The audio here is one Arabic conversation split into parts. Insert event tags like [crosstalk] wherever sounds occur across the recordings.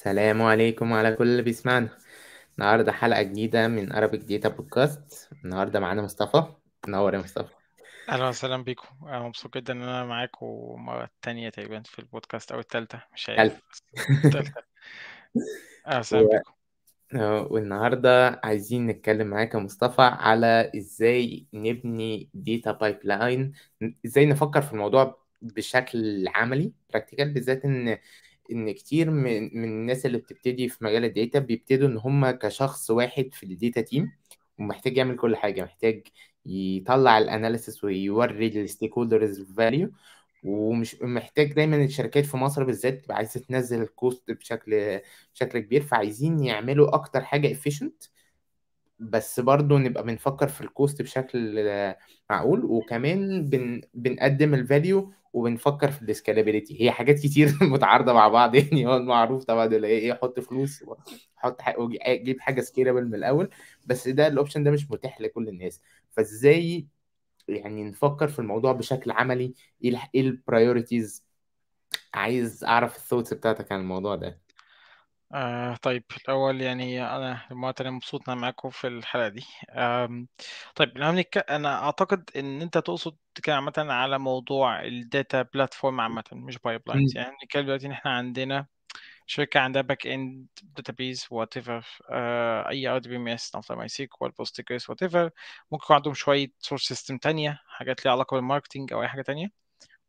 السلام عليكم على كل اللي بيسمعنا النهارده حلقة جديدة من عربي جديده بودكاست النهارده معانا مصطفى منور يا مصطفى اهلا وسهلا بيكم انا مبسوط جدا ان انا معاكم مره تانية تقريبا في البودكاست او التالتة مش عارف التالتة اهلا [laughs] وسهلا بيكم آه، والنهارده عايزين نتكلم معاك يا مصطفى على ازاي نبني ديتا بايب لاين ازاي نفكر في الموضوع بشكل عملي براكتيكال بالذات ان ان كتير من, من الناس اللي بتبتدي في مجال الداتا بيبتدوا ان هم كشخص واحد في الداتا تيم ومحتاج يعمل كل حاجه محتاج يطلع الاناليسس ويوري الستيك هولدرز فاليو ومش محتاج دايما الشركات في مصر بالذات تبقى عايزه تنزل الكوست بشكل بشكل كبير فعايزين يعملوا اكتر حاجه افيشنت بس برضه نبقى بنفكر في الكوست بشكل معقول وكمان بن بنقدم الفاليو وبنفكر في الديسكالابيلتي هي حاجات كتير [laughs] متعارضه مع بعض يعني هو المعروف طبعا اللي ايه حط فلوس حط جيب حاجه سكيلبل من الاول بس ده الاوبشن ده مش متاح لكل الناس فازاي يعني نفكر في الموضوع بشكل عملي ايه البرايورتيز عايز اعرف الثوتس بتاعتك عن الموضوع ده آه طيب الأول يعني أنا لما أنا مبسوط إن أنا معاكم في الحلقة دي طيب لو أنا أعتقد إن أنت تقصد كده عامة على موضوع الداتا بلاتفورم عامة مش بايب لاينز يعني بنتكلم دلوقتي إن إحنا عندنا شركة عندها باك اند داتابيز وات ايفر اي ار دي بي ام اس نفترض ماي سيكوال بوستجريس وات ايفر ممكن يكون عندهم شوية سورس سيستم تانية حاجات ليها علاقة بالماركتينج أو أي حاجة تانية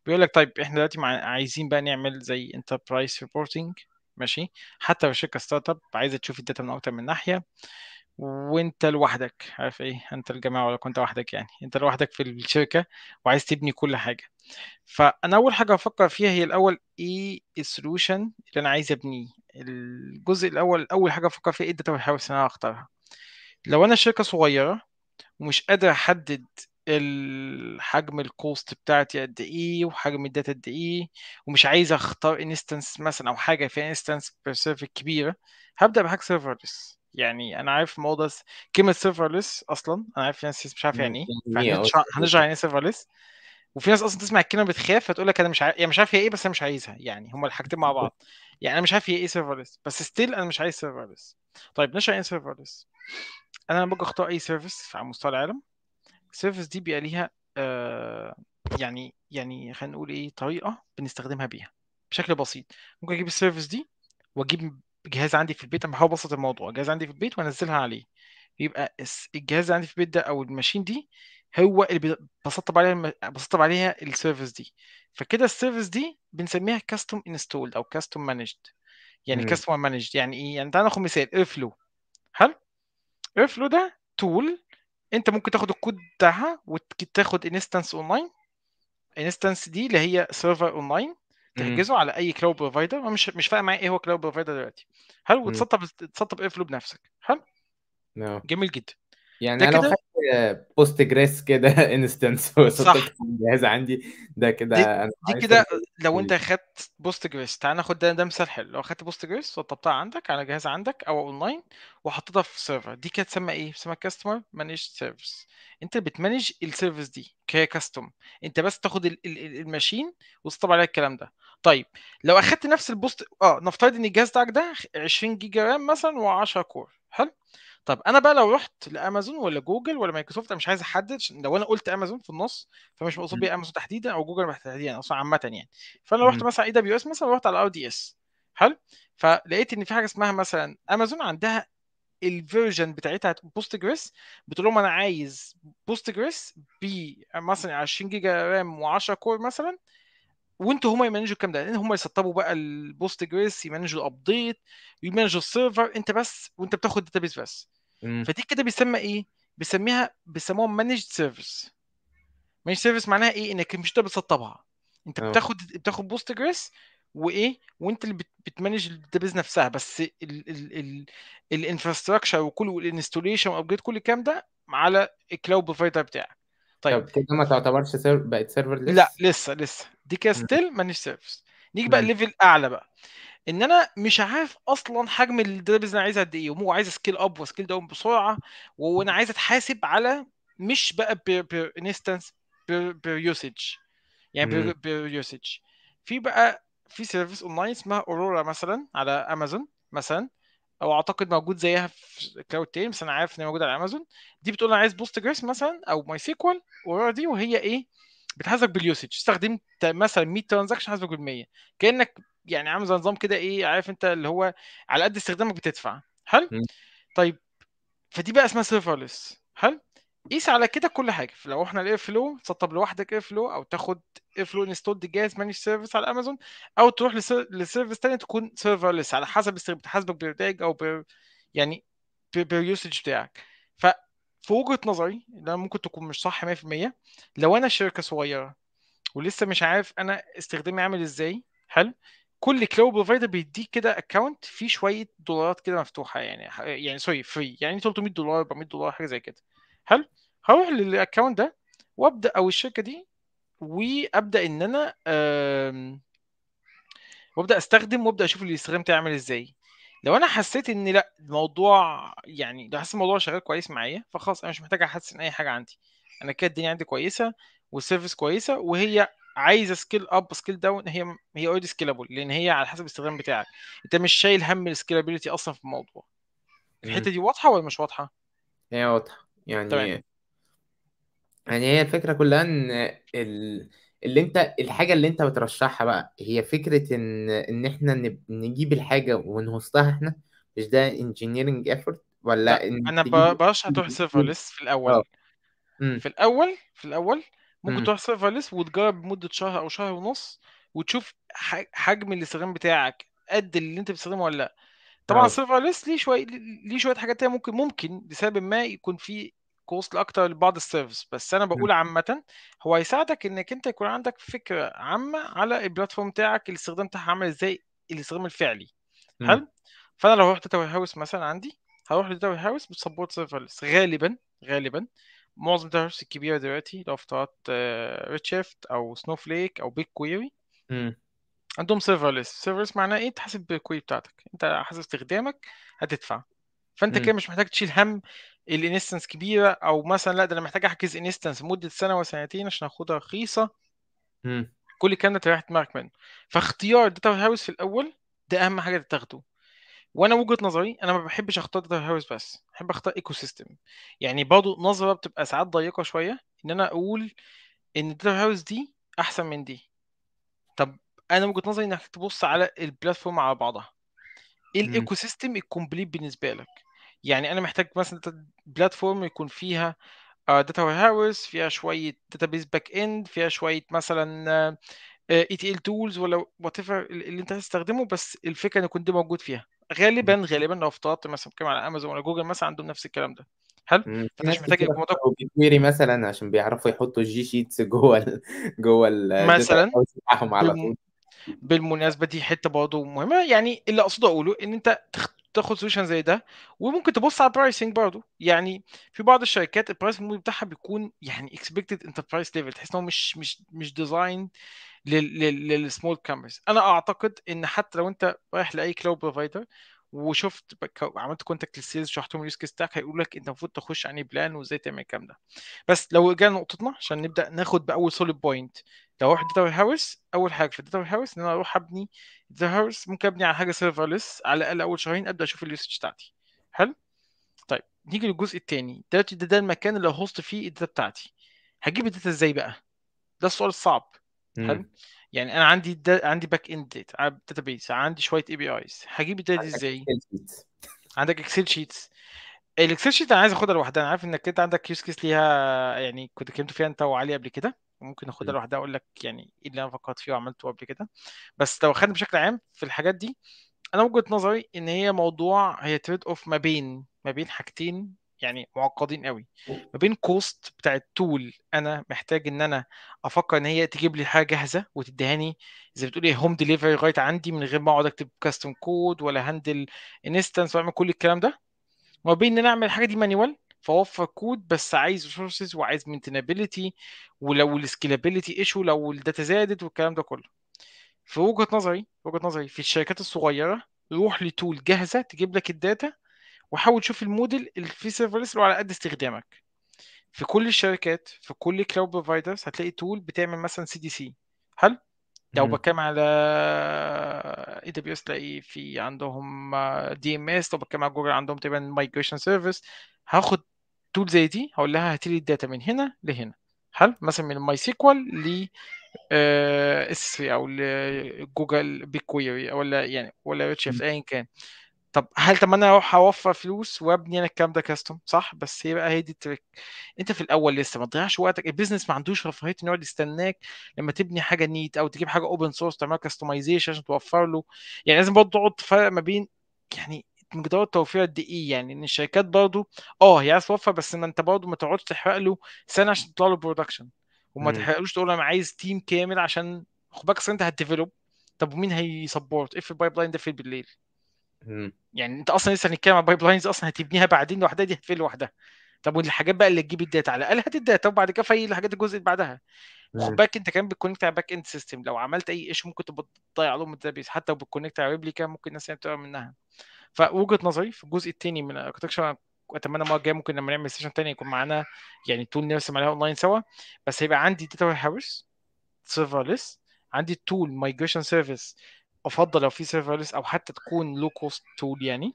بيقول لك طيب احنا دلوقتي عايزين بقى نعمل زي انتربرايز ريبورتنج ماشي حتى لو شركه ستارت اب عايزه تشوف الداتا من اكتر من ناحيه وانت لوحدك عارف ايه انت الجماعه ولا كنت لوحدك يعني انت لوحدك في الشركه وعايز تبني كل حاجه فانا اول حاجه افكر فيها هي الاول ايه السولوشن اللي انا عايز ابنيه الجزء الاول اول حاجه افكر فيها ايه الداتا اللي انا هختارها لو انا شركه صغيره ومش قادر احدد الحجم الكوست بتاعتي قد ايه وحجم الداتا قد ايه ومش عايز اختار انستنس مثلا او حاجه فيها انستنس سيرفر كبيره هبدا بحاجه سيرفرلس يعني انا عارف موضوع كلمه سيرفرلس اصلا انا عارف في ناس مش عارف يعني ايه هنرجع يعني سيرفرلس إيه وفي ناس اصلا تسمع الكلمه بتخاف فتقول لك انا مش عارف يعني مش عارف هي ايه بس انا مش عايزها يعني هما الحاجتين مع [laughs] بعض يعني انا مش عارف هي ايه سيرفرلس بس ستيل انا مش عايز سيرفرلس طيب نشا يعني ايه سيرفرلس انا لما باجي اختار اي سيرفيس على مستوى العالم السيرفس دي بيبقى ليها آه، يعني يعني خلينا نقول ايه طريقه بنستخدمها بيها بشكل بسيط ممكن اجيب السيرفيس دي واجيب جهاز عندي في البيت انا بحاول ابسط الموضوع جهاز عندي في البيت وانزلها عليه يبقى الجهاز اللي عندي في البيت ده او الماشين دي هو اللي بسطب عليها بسطب عليها السيرفيس دي فكده السيرفيس دي بنسميها كاستوم انستولد او كاستوم مانجد يعني كاستوم مانجد يعني ايه يعني تعالى ناخد مثال ايرفلو حلو ايرفلو ده تول انت ممكن تاخد الكود بتاعها وتاخد انستنس اونلاين انستنس دي اللي هي سيرفر اونلاين تحجزه على اي كلاود بروفايدر انا مش مش فاهم معايا ايه هو كلاود بروفايدر دلوقتي حلو وتسطب تسطب ايرفلو بنفسك حلو نعم. جميل جدا يعني انا لو خدت بوست جريس كده [laughs] انستنس جاهزه عندي ده كده دي, أنا دي كده لو انت خدت بوست جريس تعال ناخد ده ده مثال حلو لو خدت بوست جريس وطبقتها عندك على جهاز عندك او اونلاين وحطيتها في سيرفر دي كده تسمى ايه؟ تسمى كاستمر مانج سيرفيس انت بتمانج السيرفيس دي كاستم انت بس تاخد الماشين وتطبع عليها الكلام ده طيب لو اخدت نفس البوست اه نفترض ان الجهاز بتاعك ده 20 جيجا رام مثلا و10 كور حلو طب انا بقى لو رحت لامازون ولا جوجل ولا مايكروسوفت انا مش عايز احدد لو انا قلت امازون في النص فمش مقصود بيه امازون تحديدا او جوجل تحديدا اصلا عامه يعني فانا رحت مثلا اي دبليو اس مثلا رحت على ار دي اس حلو فلقيت ان في حاجه اسمها مثلا امازون عندها الفيرجن بتاعتها بوست جريس بتقول لهم انا عايز بوست جريس ب مثلا 20 جيجا رام و10 كور مثلا وانتوا هما يمانجوا الكلام ده لان هما يسطبوا بقى البوست جريس يمانجوا الابديت يمانجوا السيرفر انت بس وانت بتاخد داتابيس بس فدي كده بيسمى ايه؟ بيسميها بيسموها مانجد سيرفيس مانجد سيرفيس معناها ايه؟ انك مش انت بتسطبها أيوة. انت بتاخد بتاخد بوست جريس وايه وانت اللي بتمانج الداتابيز نفسها بس الانفراستراكشر وكل والانستوليشن وابجريد كل الكلام ده على الكلاود بروفايدر بتاعك طيب كده ما تعتبرش سير... بقت سيرفر لسه لا لسه لسه دي كده ستيل مانج سيرفيس نيجي بقى ليفل اعلى بقى ان انا مش عارف اصلا حجم الداتابيز اللي انا عايزها قد ايه ومو عايز سكيل اب وسكيل داون بسرعه وانا عايز اتحاسب على مش بقى بير انستنس بير يوسج يعني بير يوسج في بقى في سيرفيس اونلاين اسمها اورورا مثلا على امازون مثلا او اعتقد موجود زيها في كلاود تاني بس انا عارف ان هي موجوده على امازون دي بتقول انا عايز بوست جريس مثلا او ماي سيكوال اورورا دي وهي ايه بتحاسبك باليوسج استخدمت مثلا 100 ترانزكشن حاسبك بال 100 كانك يعني عامل زي نظام كده ايه عارف انت اللي هو على قد استخدامك بتدفع حلو طيب فدي بقى اسمها سيرفرلس حلو قيس على كده كل حاجه فلو احنا الاير فلو تسطب لوحدك اير فلو او تاخد اير فلو انستولد جاهز مانج سيرفيس على امازون او تروح لسيرفيس تاني تكون سيرفرلس على حسب بتحاسبك بيرتاج او بير يعني يوسج بتاعك ففي وجهه نظري ده ممكن تكون مش صح 100% لو انا شركه صغيره ولسه مش عارف انا استخدامي عامل ازاي حلو كل كلاود بروفايدر بيديك كده اكونت فيه شويه دولارات كده مفتوحه يعني يعني سوري فري يعني 300 دولار 400 دولار حاجه زي كده حلو هروح للاكونت ده وابدا او الشركه دي وابدا ان انا وابدا استخدم وابدا اشوف الانستغرام بتاعي عامل ازاي لو انا حسيت ان لا الموضوع يعني لو حسيت الموضوع شغال كويس معايا فخلاص انا مش محتاج احسن اي حاجه عندي انا كده الدنيا عندي كويسه والسيرفيس كويسه وهي عايزه سكيل اب سكيل داون هي هي اوريدي سكيلابل لان هي على حسب الاستخدام بتاعك انت مش شايل هم السكيلابيلتي اصلا في الموضوع الحته دي واضحه ولا مش واضحه؟ هي واضحه يعني طبعا. يعني هي الفكره كلها ان ال... اللي انت الحاجه اللي انت بترشحها بقى هي فكره ان ان احنا نجيب الحاجه ونهوستها احنا مش ده انجينيرنج ايفورت ولا لا. إن انا برشح تروح سيرفرلس في الاول أوه. في الاول في الاول ممكن تروح تروح سيرفرلس وتجرب مدة شهر او شهر ونص وتشوف حجم الاستخدام بتاعك قد اللي انت بتستخدمه ولا لا طبعا السيرفرلس ليه شويه ليه شويه حاجات تانية ممكن ممكن لسبب ما يكون في كوست اكتر لبعض السيرفس بس انا بقول عامه هو هيساعدك انك انت يكون عندك فكره عامه على البلاتفورم بتاعك الاستخدام بتاعها عامل ازاي الاستخدام الفعلي حلو فانا لو رحت تاور هاوس مثلا عندي هروح لتاور هاوس بتسبورت سيرفرلس غالبا غالبا معظم الداتا الكبيره دلوقتي لو افترضت ريدشيفت آه، او سنوفليك او بيج كويري عندهم سيرفرلس سيرفرلس معناه ايه تحاسب الكويري بتاعتك انت حسب استخدامك هتدفع فانت كده مش محتاج تشيل هم الانستنس كبيره او مثلا لا ده انا محتاج احجز انستنس مده سنه وسنتين عشان اخدها رخيصه كل الكلام ده تريح دماغك منه فاختيار الداتا هاوس في الاول ده اهم حاجه تاخده وانا وجهه نظري انا ما بحبش اختار داتا هاوس بس بحب اختار ايكو سيستم يعني برضه نظره بتبقى ساعات ضيقه شويه ان انا اقول ان الداتا هاوس دي احسن من دي طب انا وجهه نظري انك تبص على البلاتفورم على بعضها ايه الايكو سيستم الكومبليت بالنسبه لك يعني انا محتاج مثلا بلاتفورم يكون فيها داتا آه، هاوس فيها شويه داتابيس باك اند فيها شويه مثلا اي آه، تي آه، e ال تولز ولا وات ايفر اللي انت هتستخدمه بس الفكره ان يكون ده موجود فيها غالبا غالبا لو افترضت مثلا بتكلم على امازون ولا جوجل مثلا عندهم نفس الكلام ده حلو فمش محتاج كويري مثلا عشان بيعرفوا يحطوا الجي شيتس جوه جوه مثلا على طول بالمناسبه دي حته برضه مهمه يعني اللي اقصد اقوله ان انت تاخد سوليوشن زي ده وممكن تبص على البرايسنج برضه يعني في بعض الشركات البرايس مود بتاعها بيكون يعني اكسبكتد انتربرايز ليفل تحس ان هو مش مش مش ديزاين للسمول كامرز انا اعتقد ان حتى لو انت رايح لاي كلاود بروفايدر وشفت عملت كونتاكت للسيلز شرحت لهم اليوز كيس بتاعك هيقول لك انت المفروض تخش يعني بلان وازاي تعمل الكلام ده بس لو رجعنا لنقطتنا عشان نبدا ناخد باول سوليد بوينت لو رحت داتا وير هاوس اول حاجه في الداتا وير هاوس ان انا اروح ابني داتا هاوس ممكن ابني على حاجه سيرفرلس على الاقل اول شهرين ابدا اشوف اليوسج بتاعتي حلو طيب نيجي للجزء الثاني دلوقتي ده, ده المكان اللي هوست فيه الداتا بتاعتي هجيب الداتا ازاي بقى ده السؤال الصعب حلو يعني انا عندي دا... عندي باك اند داتا بيس عندي شويه اي بي ايز هجيب الداتا دي ازاي؟ عندك اكسل شيتس الاكسل شيت انا عايز اخدها لوحدها انا عارف انك انت عندك يوز كيس ليها يعني كنت اتكلمت فيها انت وعلي قبل كده ممكن اخدها لوحدها اقول لك يعني ايه اللي انا فكرت فيه وعملته قبل كده بس لو خدنا بشكل عام في الحاجات دي انا وجهه نظري ان هي موضوع هي تريد اوف ما بين ما بين حاجتين يعني معقدين قوي ما بين كوست بتاع التول انا محتاج ان انا افكر ان هي تجيب لي حاجه جاهزه وتديهاني زي بتقول ايه هوم ديليفري لغايه عندي من غير ما اقعد اكتب كاستم كود ولا هندل انستنس واعمل كل الكلام ده وما بين ان انا اعمل الحاجه دي مانيوال فوفر كود بس عايز ريسورسز وعايز مينتينابيلتي ولو السكيلابيلتي ايشو لو الداتا زادت والكلام ده كله في وجهه نظري وجهه نظري في الشركات الصغيره روح لتول جاهزه تجيب لك الداتا وحاول تشوف الموديل اللي فيه سيرفرلس اللي هو على قد استخدامك في كل الشركات في كل كلاود بروفايدرز هتلاقي تول بتعمل مثلا سي دي سي حلو لو بتكلم على اي دبليو اس تلاقي في عندهم دي ام اس لو بتكلم على جوجل عندهم تقريبا مايجريشن سيرفيس هاخد تول زي دي هقول لها هات لي الداتا من هنا لهنا حلو مثلا من ماي سيكوال ل اس آه، او لجوجل بيكويري كويري ولا يعني ولا ريتش ايا كان طب هل طب انا اروح اوفر فلوس وابني انا الكلام ده كاستم صح بس هي بقى هي دي التريك انت في الاول لسه ما تضيعش وقتك البيزنس ما عندوش رفاهيه انه يقعد يستناك لما تبني حاجه نيت او تجيب حاجه اوبن سورس تعمل كاستمايزيشن عشان توفر له يعني لازم برضه تقعد تفرق ما بين يعني مقدار التوفير قد ايه يعني ان الشركات برضه اه هي عايز توفر بس ما انت برضه ما تقعدش تحرق له سنه عشان تطلع له برودكشن وما تحرقلوش تقول انا عايز تيم كامل عشان خد بالك انت هتديفلوب طب ومين هيسبورت اف البايب لاين ده فين بالليل يعني انت اصلا لسه هنتكلم على بايب لاينز اصلا هتبنيها بعدين لوحدها دي هتفل لوحدها طب والحاجات بقى اللي تجيب الداتا على الاقل هات الداتا وبعد كده في الحاجات الجزء اللي بعدها خد بالك انت كمان بتكونكت على باك اند سيستم لو عملت اي ايش ممكن تبقى تضيع لهم الداتابيس حتى لو بتكونكت على كان ممكن الناس يعني تقع منها فوجهه نظري في الجزء الثاني من الاركتكشر اتمنى المره الجايه ممكن لما نعمل سيشن ثاني يكون معانا يعني تول نرسم عليها اونلاين سوا بس هيبقى عندي داتا وير هاوس سيرفرلس عندي تول مايجريشن سيرفيس افضل لو في سيرفرلس او حتى تكون لو كوست تول يعني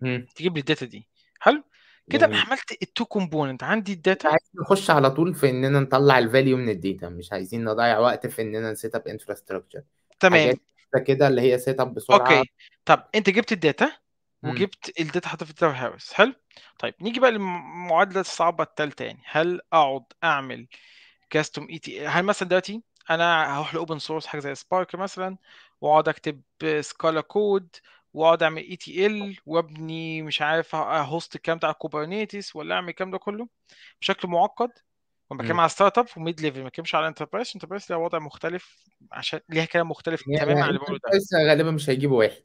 مم. تجيب لي الداتا دي حلو كده انا عملت التو كومبوننت عندي الداتا عايز نخش على طول في اننا نطلع الفاليو من الداتا مش عايزين نضيع وقت في اننا نسيت اب انفراستراكشر تمام كده اللي هي سيت اب بسرعه اوكي طب انت جبت الداتا وجبت الداتا حتى في الداتا هاوس حلو طيب نيجي بقى للمعادله الصعبه الثالثه يعني هل اقعد اعمل كاستم اي تي هل مثلا دلوقتي انا هروح لاوبن سورس حاجه زي سبارك مثلا واقعد اكتب سكالا كود واقعد اعمل اي تي ال وابني مش عارف هوست الكلام ده على كوبرنيتس ولا اعمل الكلام ده كله بشكل معقد لما بتكلم على ستارت اب وميد ليفل ما بتكلمش على انتربرايز انتربرايز ليها وضع مختلف عشان ليها كلام مختلف يعني تماما عن يعني اللي بقوله ده غالبا مش هيجيبوا واحد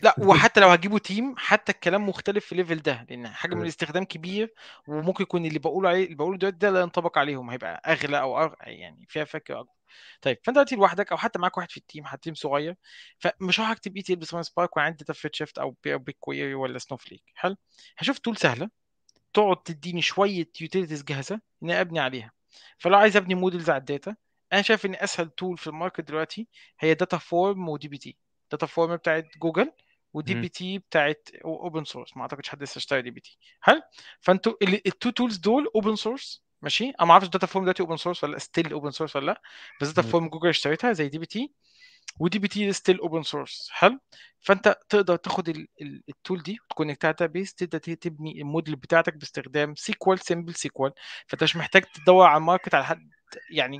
لا [laughs] وحتى لو هتجيبوا تيم حتى الكلام مختلف في الليفل ده لان حجم الاستخدام كبير وممكن يكون اللي بقوله عليه اللي بقوله دلوقتي ده لا ينطبق عليهم هيبقى اغلى او أغ... يعني فيها فكره اكبر طيب فانت دلوقتي لوحدك او حتى معاك واحد في التيم حتى تيم صغير فمش فمشروعك تبقي تلبس وان سبارك وعندي داتا فيت شيفت او بيك كويري ولا سنوفليك حلو هشوف تول سهله تقعد تديني شويه يوتيليتيز جاهزه اني ابني عليها فلو عايز ابني مودلز على الداتا انا شايف ان اسهل تول في الماركت دلوقتي هي داتا فورم ودي بي تي داتا فورم بتاعت جوجل ودي بي تي بتاعت اوبن سورس ما اعتقدش حد لسه اشترى دي بي تي حلو فانتوا التو تولز دول اوبن سورس ماشي انا ما اعرفش داتا فورم دلوقتي اوبن سورس ولا ستيل اوبن سورس ولا لا بس داتا فورم جوجل اشتريتها زي دي بي تي ودي بي تي ستيل اوبن سورس حلو فانت تقدر تاخد التول دي وتكونكتها داتا بيس تبدا تبني الموديل بتاعتك باستخدام سيكوال سيمبل سيكوال فانت مش محتاج تدور على الماركت على حد يعني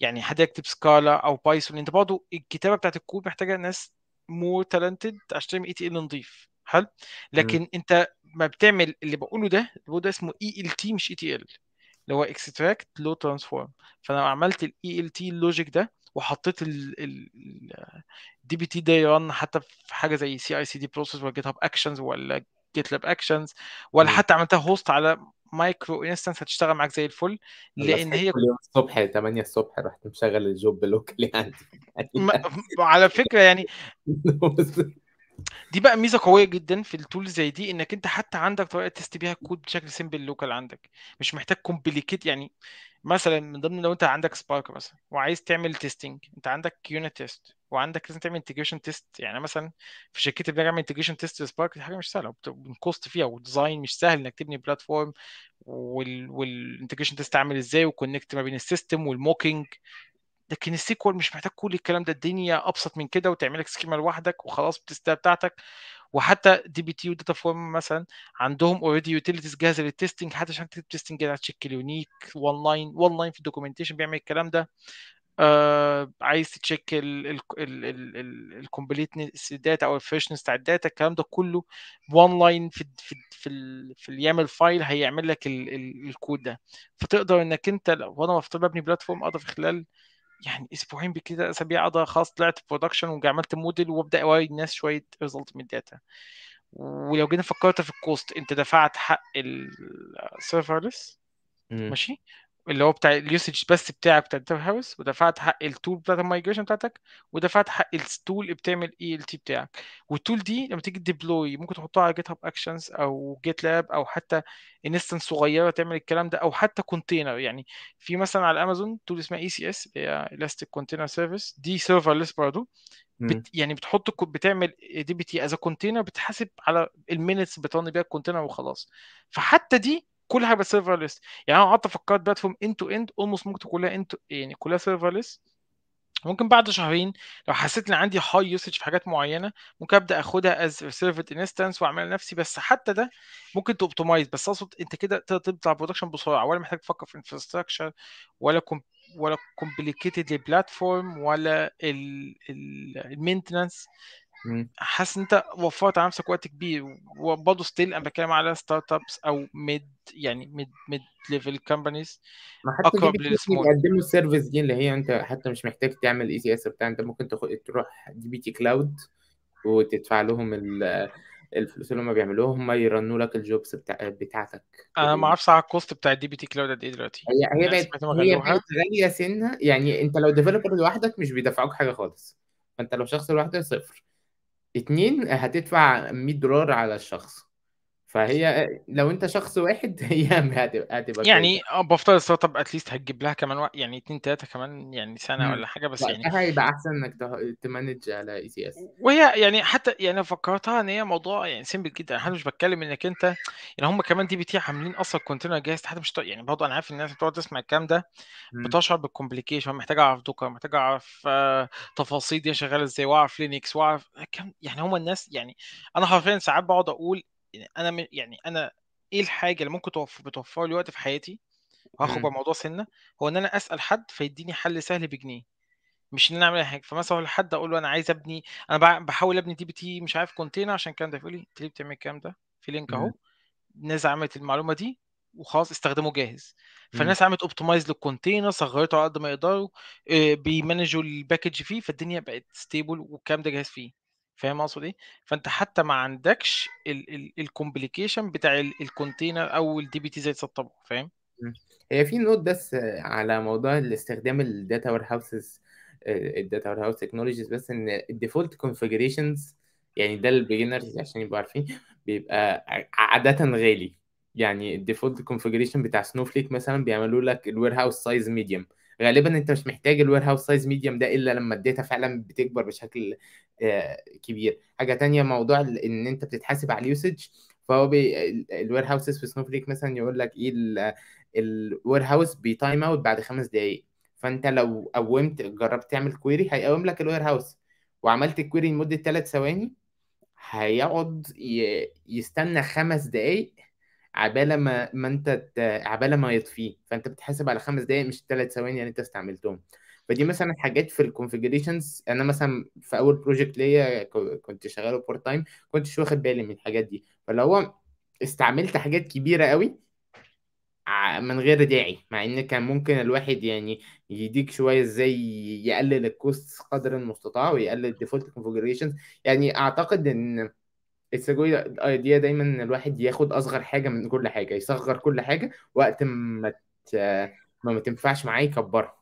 يعني حد يكتب سكالا او بايثون انت برضه الكتابه بتاعت الكود محتاجه ناس مور تالنتد عشان تعمل اي e تي ال نظيف حلو لكن م. انت ما بتعمل اللي بقوله ده ده اسمه اي ال تي مش اي تي ال اللي هو اكستراكت لو ترانسفورم فانا عملت الاي ال تي e اللوجيك ده وحطيت ال دي بي تي ده يرن حتى في حاجه زي سي اي سي دي بروسيس ولا جيت هاب اكشنز ولا جيت لاب اكشنز ولا حتى عملتها هوست على مايكرو انستنس هتشتغل معاك زي الفل لان هي كل يوم الصبح 8 الصبح رحت مشغل الجوب لوكالي عندي على فكره يعني [laughs] دي بقى ميزه قويه جدا في التول زي دي انك انت حتى عندك طريقه تست بيها الكود بشكل سيمبل لوكال عندك مش محتاج كومبليكيت يعني مثلا من ضمن لو انت عندك سبارك مثلا وعايز تعمل تيستنج انت عندك يونت تيست وعندك لازم تعمل انتجريشن تيست يعني مثلا في شركتي بنعمل انتجريشن تيست سبارك دي حاجه مش سهله بنكوست فيها وديزاين مش سهل انك تبني بلاتفورم والانتجريشن تيست عامل ازاي وكونكت ما بين السيستم والموكينج لكن السيكوال مش محتاج كل الكلام ده الدنيا ابسط من كده وتعمل لك سكيما لوحدك وخلاص بتستها بتاعتك وحتى دي بي تي وداتا فورم مثلا عندهم اوريدي يوتيليتيز جاهزه للتستنج حتى عشان تكتب تستنج تشيك اليونيك وان لاين وان لاين في الدوكيومنتيشن بيعمل الكلام ده آه عايز تشيك الكومبليتنس داتا او الفريشنس بتاع الداتا الكلام ده كله وان لاين في في في, في اللي يعمل فايل هيعمل لك الكود ده فتقدر انك انت وانا بفترض ببني بلاتفورم اقدر في خلال يعني اسبوعين بكده اسابيع قضاء خلاص طلعت برودكشن وعملت موديل وابدا اوري الناس شويه ريزلت من الداتا ولو جينا فكرت في الكوست انت دفعت حق السيرفرلس ماشي اللي هو بتاع اليوسج بس بتاعك بتاع الداتا هاوس ودفعت حق التول بتاعت المايجريشن بتاعتك ودفعت حق التول بتعمل اي ال تي بتاعك والتول دي لما تيجي تديبلوي ممكن تحطها على جيت هاب اكشنز او جيت لاب او حتى انستنس صغيره تعمل الكلام ده او حتى كونتينر يعني في مثلا على امازون تول اسمها اي سي اس اللي هي الاستيك كونتينر سيرفيس دي سيرفرلس برضه بت يعني بتحط بتعمل دي بي تي از كونتينر بتحاسب على المينتس بترن بيها الكونتينر وخلاص فحتى دي كل حاجه سيرفرلس يعني انا قعدت فكرت بلاتفورم ان تو اند اولموست ممكن تكون كلها اند يعني كلها سيرفرلس ممكن بعد شهرين لو حسيت ان عندي هاي يوسج في حاجات معينه ممكن ابدا اخدها از سيرفت انستنس واعملها لنفسي بس حتى ده ممكن توبتمايز بس اقصد انت كده تقدر تطلع برودكشن بسرعه ولا محتاج تفكر في انفراستراكشر ولا كم ولا كومبليكيتد البلاتفورم ولا المينتنس حاسس حاسس انت وفرت على نفسك وقت كبير وبرضه ستيل انا بتكلم على ستارت ابس او ميد يعني ميد ميد ليفل كومبانيز ما حتى اقرب للسمول بيقدموا السيرفيس دي اللي هي انت حتى مش محتاج تعمل اي سي اس بتاع انت ممكن تروح دي بي تي كلاود وتدفع لهم ال... الفلوس اللي هم بيعملوها هم يرنوا لك الجوبس بتاع بتاعتك انا ما اعرفش على الكوست بتاع الدي بي تي كلاود قد ايه دلوقتي هي هي يعني بقت هي بقت غاليه سنه يعني انت لو ديفلوبر لوحدك مش بيدفعوك حاجه خالص فانت لو شخص لوحدك صفر اتنين هتدفع 100 دولار على الشخص فهي لو انت شخص واحد [laughs] هي هتبقى هتبقى يعني اه بفترض ستارت اب اتليست هتجيب لها كمان وقت يعني اتنين تلاته كمان يعني سنه مم. ولا حاجه بس يعني هيبقى احسن انك تمانج على اي سي اس وهي يعني حتى يعني فكرتها ان هي موضوع يعني سيمبل جدا انا مش بتكلم انك انت يعني هم كمان دي بي تي عاملين اصلا كونتينر جاهز حتى مش يعني برضه انا عارف الناس بتقعد تسمع الكلام ده بتشعر بالكومبليكيشن محتاج اعرف دوكر محتاج اعرف آه، تفاصيل دي شغاله ازاي واعرف لينكس واعرف يعني هم الناس يعني انا حرفيا ساعات بقعد اقول يعني انا يعني انا ايه الحاجه اللي ممكن توفر بتوفر لي وقت في حياتي وهاخد مم. بالموضوع سنه هو ان انا اسال حد فيديني حل سهل بجنيه مش ان انا اعمل اي حاجه فمثلا لحد اقول له انا عايز ابني انا بحاول ابني دي بي تي مش عارف كونتينر عشان الكلام ده فيقول لي انت ليه بتعمل الكلام ده في لينك اهو الناس عملت المعلومه دي وخلاص استخدمه جاهز فالناس عملت اوبتمايز للكونتينر صغرته على قد ما يقدروا آه، بيمانجوا الباكج فيه فالدنيا بقت ستيبل والكلام ده جاهز فيه فاهم اقصد ايه؟ فانت حتى ما عندكش الكومبليكيشن بتاع الكونتينر او الدي بي تي زي تسطبه فاهم؟ هي في نوت بس على موضوع الاستخدام الداتا وير هاوسز الداتا وير هاوس تكنولوجيز بس ان الديفولت كونفجريشنز يعني ده البيجنرز عشان يبقوا عارفين بيبقى عاده غالي يعني الديفولت كونفجريشن بتاع سنوفليك مثلا بيعملوا لك الوير هاوس سايز ميديوم غالبا انت مش محتاج الوير هاوس سايز ميديم ده الا لما الداتا فعلا بتكبر بشكل آه، كبير حاجه تانية موضوع ان انت بتتحاسب على اليوسج فهو الوير هاوسز في سنوفليك مثلا يقول لك ايه الوير هاوس بيتايم اوت بعد خمس دقائق فانت لو قومت جربت تعمل كويري هيقوم لك الوير هاوس وعملت الكويري لمده ثلاث ثواني هيقعد يستنى خمس دقايق عبالة ما ما انت عبالة ما يطفيه فانت بتحاسب على خمس دقايق مش الثلاث ثواني اللي انت استعملتهم فدي مثلا حاجات في الكونفيجريشنز انا مثلا في اول بروجكت ليا كنت شغاله بارت تايم كنتش واخد بالي من الحاجات دي فاللي هو استعملت حاجات كبيره قوي من غير داعي مع ان كان ممكن الواحد يعني يديك شويه ازاي يقلل الكوست قدر المستطاع ويقلل الديفولت كونفيجريشنز يعني اعتقد ان السجوية الايديا دايما ان الواحد ياخد اصغر حاجه من كل حاجه يصغر كل حاجه وقت ما ت... ما, ما تنفعش معاه يكبرها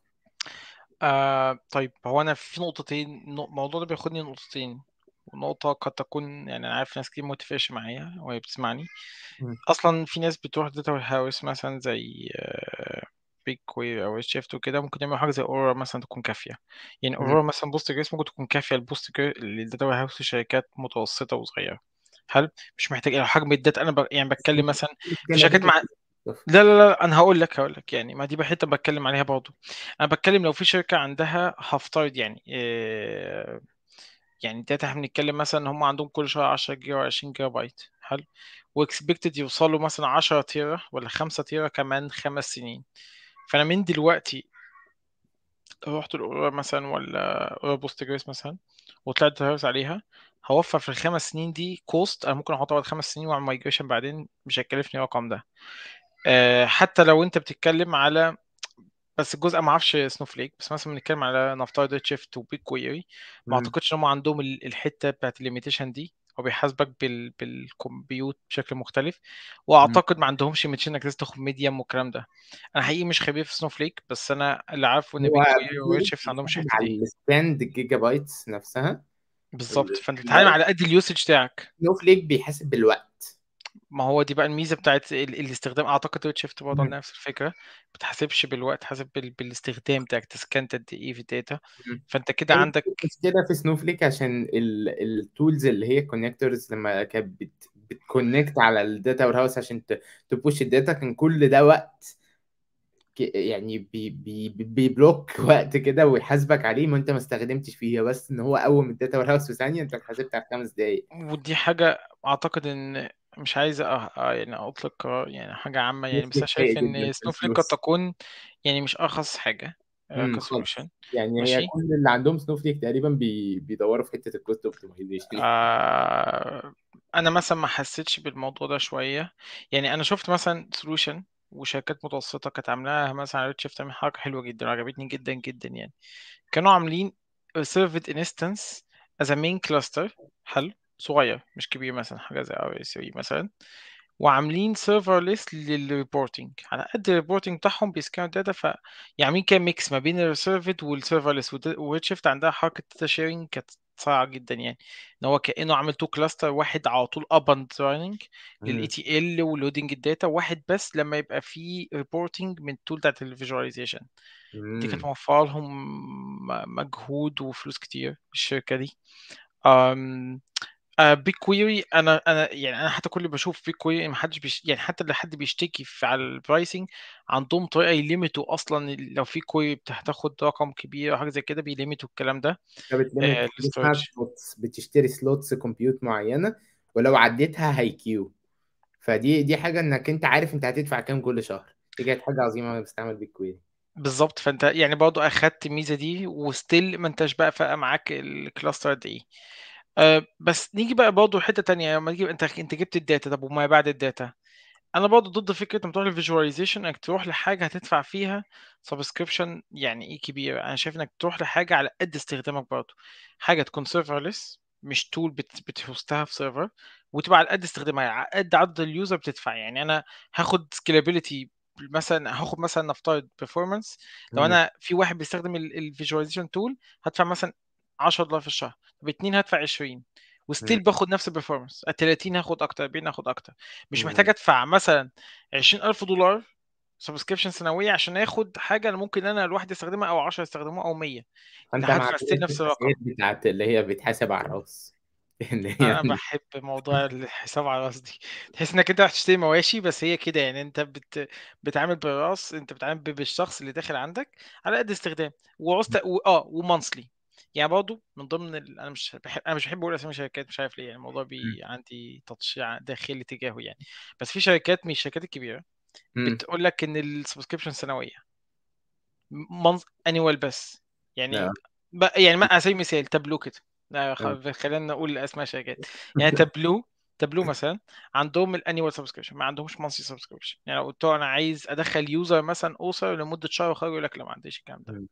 آه طيب هو انا في نقطتين الموضوع ده بياخدني نقطتين نقطة قد تكون يعني أنا عارف ناس كتير متفقش معايا وهي بتسمعني أصلا في ناس بتروح داتا هاوس مثلا زي بيج آه، كوي أو شيفت وكده ممكن يعملوا حاجة زي أورا مثلا تكون كافية يعني أورا مثلا بوست جريس ممكن تكون كافية البوست جريس للداتا هاوس شركات متوسطة وصغيرة حلو مش محتاج لو حجم الداتا انا ب... يعني بتكلم مثلا في شركات مع لا لا لا انا هقول لك هقول لك يعني ما دي حته بتكلم عليها برضه انا بتكلم لو في شركه عندها هفترض يعني آه، يعني داتا احنا بنتكلم مثلا ان هم عندهم كل شهر 10 جيجا و 20 جيجا بايت حلو واكسبكتد يوصلوا مثلا 10 تيرا ولا 5 تيرا كمان خمس سنين فانا من دلوقتي رحت الاورا مثلا ولا بوست جريس مثلا وطلعت داتا عليها هوفر في الخمس سنين دي كوست انا ممكن احطها بعد خمس سنين واعمل مايجريشن بعدين مش هيكلفني الرقم ده آه، حتى لو انت بتتكلم على بس الجزء ما اعرفش سنوفليك بس مثلا بنتكلم على نفترض شيفت وبيك كويري ما اعتقدش ان هم عندهم الحته بتاعت الليميتيشن دي هو بيحاسبك بال... بالكمبيوت بشكل مختلف واعتقد ما عندهمش ميتشن انك لازم تاخد ميديم والكلام ده انا حقيقي مش خبير في سنوفليك بس انا اللي عارفه ان بيك كويري وشيفت عندهم شيفت دي على السباند جيجا بايتس نفسها بالظبط فانت بتتعلم على قد اليوسج بتاعك سنوفليك فليك بيحاسب بالوقت ما هو دي بقى الميزه بتاعت ال... الاستخدام اعتقد تويت شيفت برضه نفس الفكره ما بتحاسبش بالوقت حاسب بال... بالاستخدام بتاعك تسكنت قد ايه في الداتا فانت كده عندك كده في سنوفليك عشان التولز اللي هي كونكتورز لما كانت بتكونكت على الداتا هاوس عشان تبوش الداتا كان كل ده وقت يعني بي بي بيبلوك [laughs] وقت كده ويحاسبك عليه ما انت ما استخدمتش فيه بس ان هو قوم الداتا وير هاوس في ثانيه انت اتحاسبت على خمس دقائق ودي حاجه اعتقد ان مش عايز يعني أه... يعني اطلق يعني حاجه عامه يعني بس انا شايف ان سنوفليك قد تكون يعني مش ارخص حاجه آه، امم، كسولوشن يعني هي كل اللي عندهم سنوفليك تقريبا بي... بيدوروا في حته الكوست اوبتمايزيشن آه... انا مثلا ما حسيتش بالموضوع ده شويه يعني انا شفت مثلا سولوشن وشركات متوسطة كانت عاملاها مثلا على ريدشيفت عامل حركة حلوة جدا وعجبتني جدا جدا يعني كانوا عاملين reserved انستنس از ا مين كلاستر حلو صغير مش كبير مثلا حاجة زي ار اس 3 مثلا وعاملين سيرفر ليست للريبورتنج على قد الريبورتنج بتاعهم بيسكانوا الداتا يعني كان ميكس ما بين الريسيرفد والسيرفر ليست وريد شيفت عندها حركه داتا شيرنج كانت صايعه جدا يعني ان هو كانه عامل تو كلاستر واحد على طول اب اند راننج للاي تي ال e ولودنج الداتا واحد بس لما يبقى فيه ريبورتنج من التول بتاعت الفيجواليزيشن دي كانت موفره لهم مجهود وفلوس كتير الشركه دي بيك آه، كويري انا انا يعني انا حتى كل اللي بشوف بيك كويري ما حدش بيش... يعني حتى اللي حد بيشتكي في على البرايسنج عندهم طريقه يليمتوا اصلا لو في كويري بتاخد رقم كبير او حاجه زي كده بيليمتوا الكلام ده آه، بتشتري سلوتس كومبيوت معينه ولو عديتها هيكيو فدي دي حاجه انك انت عارف انت هتدفع كام كل شهر دي كانت حاجه عظيمه وانا بستعمل بيك كويري بالظبط فانت يعني برضه اخدت الميزه دي وستيل ما انتش بقى فارقه معاك الكلاستر قد ايه آه، بس نيجي بقى برضه حته تانية لما تجيب انت انت جبت الداتا طب وما بعد الداتا انا برضه ضد فكره لما تروح للفيجواليزيشن انك تروح لحاجه هتدفع فيها سبسكريبشن يعني ايه كبير انا شايف انك تروح لحاجه على قد استخدامك برضه حاجه تكون سيرفرلس مش تول بتهوستها في سيرفر وتبقى على قد استخدامها على قد عدد اليوزر بتدفع يعني انا هاخد سكيلابيلتي مثلا هاخد مثلا نفترض بيرفورمانس لو انا في واحد بيستخدم الفيجواليزيشن تول هدفع مثلا 10 دولار في الشهر باتنين هدفع 20 وستيل باخد نفس البرفورمانس ال 30 هاخد اكتر 40 هاخد اكتر مش محتاج ادفع مثلا 20000 دولار سبسكريبشن سنويه عشان اخد حاجه اللي ممكن انا لوحدي استخدمها او 10 يستخدموها او 100 انت ستيل نفس الرقم بتاعت اللي هي بتحاسب على الراس [laughs] انا بحب موضوع الحساب على الراس دي تحس انك انت هتشتري تشتري مواشي بس هي كده يعني انت بت... بتعامل بالراس انت بتعامل بالشخص اللي داخل عندك على قد استخدام وعوزت اه ومانثلي يعني برضه من ضمن ال... انا مش بحب انا مش بحب اقول اسامي شركات مش عارف ليه يعني الموضوع بي عندي تطشيع داخلي تجاهه يعني بس في شركات من الشركات الكبيره بتقول لك ان السبسكريبشن سنويه مانث انيوال بس يعني نعم. ب... يعني ما على سبيل المثال تابلو كده خلينا نقول اسماء شركات [laughs] يعني تابلو تابلو مثلا عندهم الانيوال سبسكريبشن ما عندهمش مانسي سبسكريبشن يعني لو قلت له انا عايز ادخل يوزر مثلا اوصر لمده شهر وخرج يقول لك لا ما عنديش الكلام ده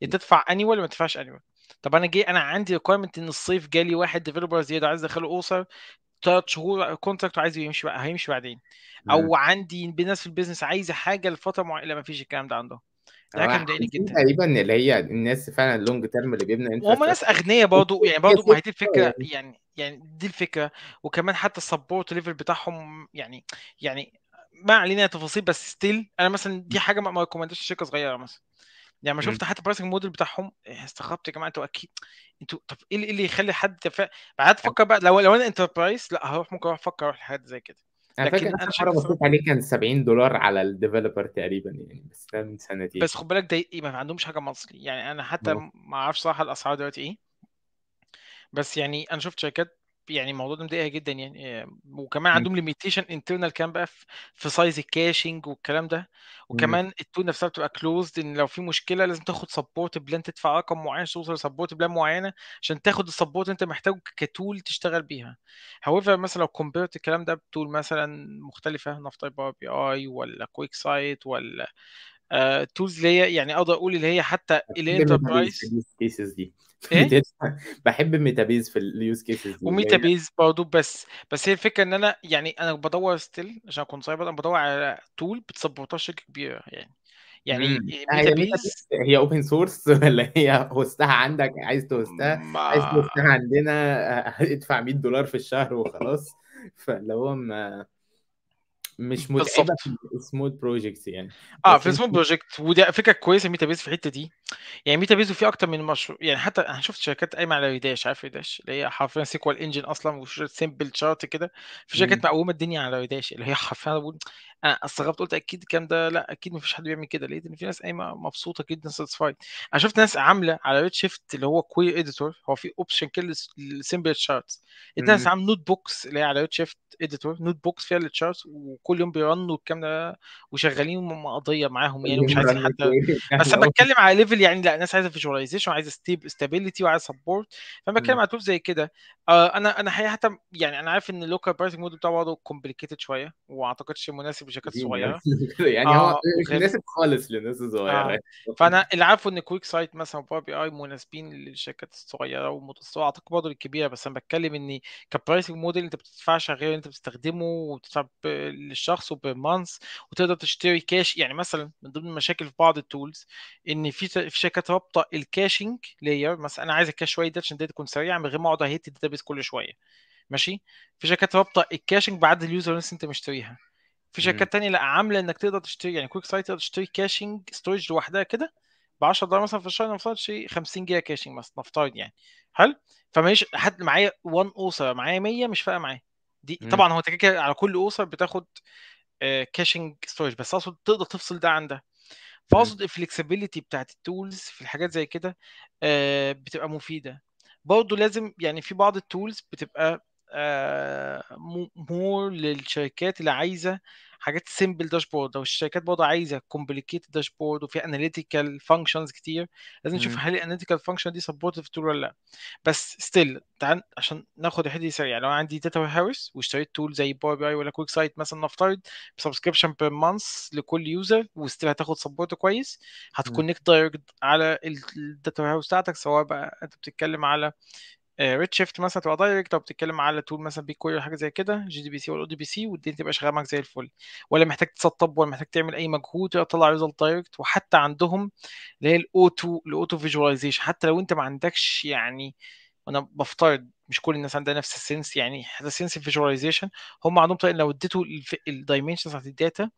تدفع انيوال ما تدفعش انيوال طب انا جاي انا عندي ريكويرمنت ان الصيف جالي واحد ديفيلوبر زياده عايز ادخله اوسر ثلاث شهور كونتراكت وعايز يمشي بقى هيمشي بعدين او عندي ناس في البيزنس عايزه حاجه لفتره معينه ما فيش الكلام ده عندهم ده كان مضايقني جدا تقريبا اللي هي الناس فعلا اللونج تيرم اللي بيبنى وهم ناس اغنياء [laughs] برضه يعني برضه ما هي دي الفكره يعني يعني, يعني دي الفكره وكمان حتى السبورت ليفل بتاعهم يعني يعني ما علينا تفاصيل بس ستيل انا مثلا دي حاجه ما ريكومندش شركه صغيره مثلا يعني ما شفت حتى برايسنج موديل بتاعهم إيه، استغربت يا جماعه انتوا اكيد انتوا طب ايه اللي إيه يخلي حد فا... بعد تفكر بقى لو لو انا انتربرايز لا هروح ممكن اروح افكر اروح لحاجات زي كده انا فاكر انا مره بصيت عليه كان 70 دولار على الديفلوبر تقريبا يعني بس ده من سنتين بس خد بالك ده إيه ما عندهمش حاجه مصري يعني انا حتى ما اعرفش صراحه الاسعار دلوقتي ايه بس يعني انا شفت شركات يعني الموضوع ده مضايقها جدا يعني آه، وكمان عندهم ليميتيشن انترنال كام بقى في سايز الكاشنج والكلام ده وكمان التول نفسها بتبقى كلوزد ان لو في مشكله لازم تاخد سبورت بلان تدفع رقم معين عشان توصل لسبورت بلان معينه عشان تاخد السبورت انت محتاجه كتول تشتغل بيها هاويفر مثلا لو كومبيرت الكلام ده بتول مثلا مختلفه نفترض بار بي اي ولا كويك سايت ولا تولز آه، اللي هي يعني اقدر اقول اللي هي حتى الانتربرايز كيسز دي [laughs] إيه؟ بحب الميتابيز في اليوز كيسز دي وميتابيز برضه بس بس هي الفكره ان انا يعني انا بدور ستيل عشان اكون صعب انا بدور على تول بتسبورتها شركه كبيره يعني يعني ميتابيز هي اوبن سورس [laughs] ولا هي هوستها عندك عايز تهوستها ما... عايز تهوستها عندنا ادفع آه، 100 دولار في الشهر وخلاص [laughs] فاللي هو ما مش متعبه بالصبت. في السمود بروجكتس يعني اه في السمود بروجكت ودي فكره كويسه ميتا بيس في الحته دي يعني ميتا بيزو في اكتر من مشروع يعني حتى انا شفت شركات قايمه على ريداش عارف ريداش اللي هي حرفيا سيكوال انجن اصلا سمبل شارت كده في شركات مقومه الدنيا على ريداش اللي هي حرفيا انا بقول انا استغربت قلت اكيد الكلام ده لا اكيد مفيش حد بيعمل كده لقيت ان في ناس قايمه مبسوطه جدا ساتسفايد انا شفت ناس عامله على ريد شيفت اللي هو كوير اديتور هو في اوبشن كده للسيمبل شارت الناس عامله نوت بوكس اللي هي على ريد شيفت اديتور نوت بوكس فيها التشارتس وكل يوم بيرنوا الكلام ده وشغالين قضيه معاهم يعني مش عايزين حتى بس [laughs] انا بتكلم على ليفل ليفل يعني لا الناس عايزه فيجواليزيشن وعايزه ستيب ستابيليتي وعايزه سبورت فانا بتكلم على تول زي كده آه، انا انا حقيقه حتى يعني انا عارف ان اللوكال برايسنج موديل بتاعه برضه كومبليكيتد شويه وما اعتقدش مناسب لشركات صغيره [laughs] يعني هو آه، مش مناسب خالص للناس الصغيره آه، فانا اللي عارفه ان كويك سايت مثلا وباور بي اي مناسبين للشركات الصغيره والمتوسطه اعتقد برضه الكبيره بس انا بتكلم ان كبرايسنج موديل انت بتدفعش غير انت بتستخدمه وبتدفع للشخص وبمانث وتقدر تشتري كاش يعني مثلا من ضمن المشاكل في بعض التولز ان في في شركه رابطه الكاشنج لاير مثلا انا عايز الكاش شويه عشان الداتا تكون سريعه من غير ما اقعد اهيت بيس كل شويه ماشي في شركات رابطه الكاشنج بعد اليوزر اللي انت مشتريها في شركات تانية لا عامله انك تقدر تشتري يعني كويك سايت تقدر تشتري كاشنج ستورج لوحدها كده ب 10 دولار مثلا في الشهر نفترض شيء 50 جيجا كاشنج مثلا نفترض يعني حلو فماليش حد معايا 1 اوسر معايا 100 مش فارقه معايا دي مم. طبعا هو انت على كل اوسر بتاخد كاشنج آه، ستورج بس اقصد تقدر تفصل ده عن ده فاقصد الفلكسبيليتي بتاعت التولز في الحاجات زي كده آه، بتبقى مفيده برضه لازم يعني في بعض التولز بتبقى آه، مور للشركات اللي عايزه حاجات سيمبل داشبورد لو الشركات برضه عايزه كومبليكيت داشبورد وفي اناليتيكال فانكشنز كتير لازم نشوف هل الاناليتيكال فانكشن دي سبورتيف تول ولا لا بس ستيل تعال عشان ناخد الحته دي سريع لو عندي داتا وير هاوس واشتريت تول زي باور بي اي ولا كويك سايت مثلا نفترض بسبسكريبشن بير مانث لكل يوزر وستيل هتاخد سبورت كويس هتكونكت دايركت على الداتا وير هاوس بتاعتك سواء بقى انت بتتكلم على ريد آه، شيفت مثلا تبقى دايركت او بتتكلم على تول مثلا بيكويري ولا حاجه زي كده جي دي بي سي والاو دي بي سي والدنيا تبقى شغاله معاك زي الفل ولا محتاج تسطب ولا محتاج تعمل اي مجهود تطلع ريزلت دايركت وحتى عندهم اللي هي الاوتو الاوتو فيجواليزيشن حتى لو انت ما عندكش يعني انا بفترض مش كل الناس عندها نفس السنس يعني هذا سنس فيجواليزيشن هم عندهم طريقه لو اديته الدايمنشنز بتاعت الداتا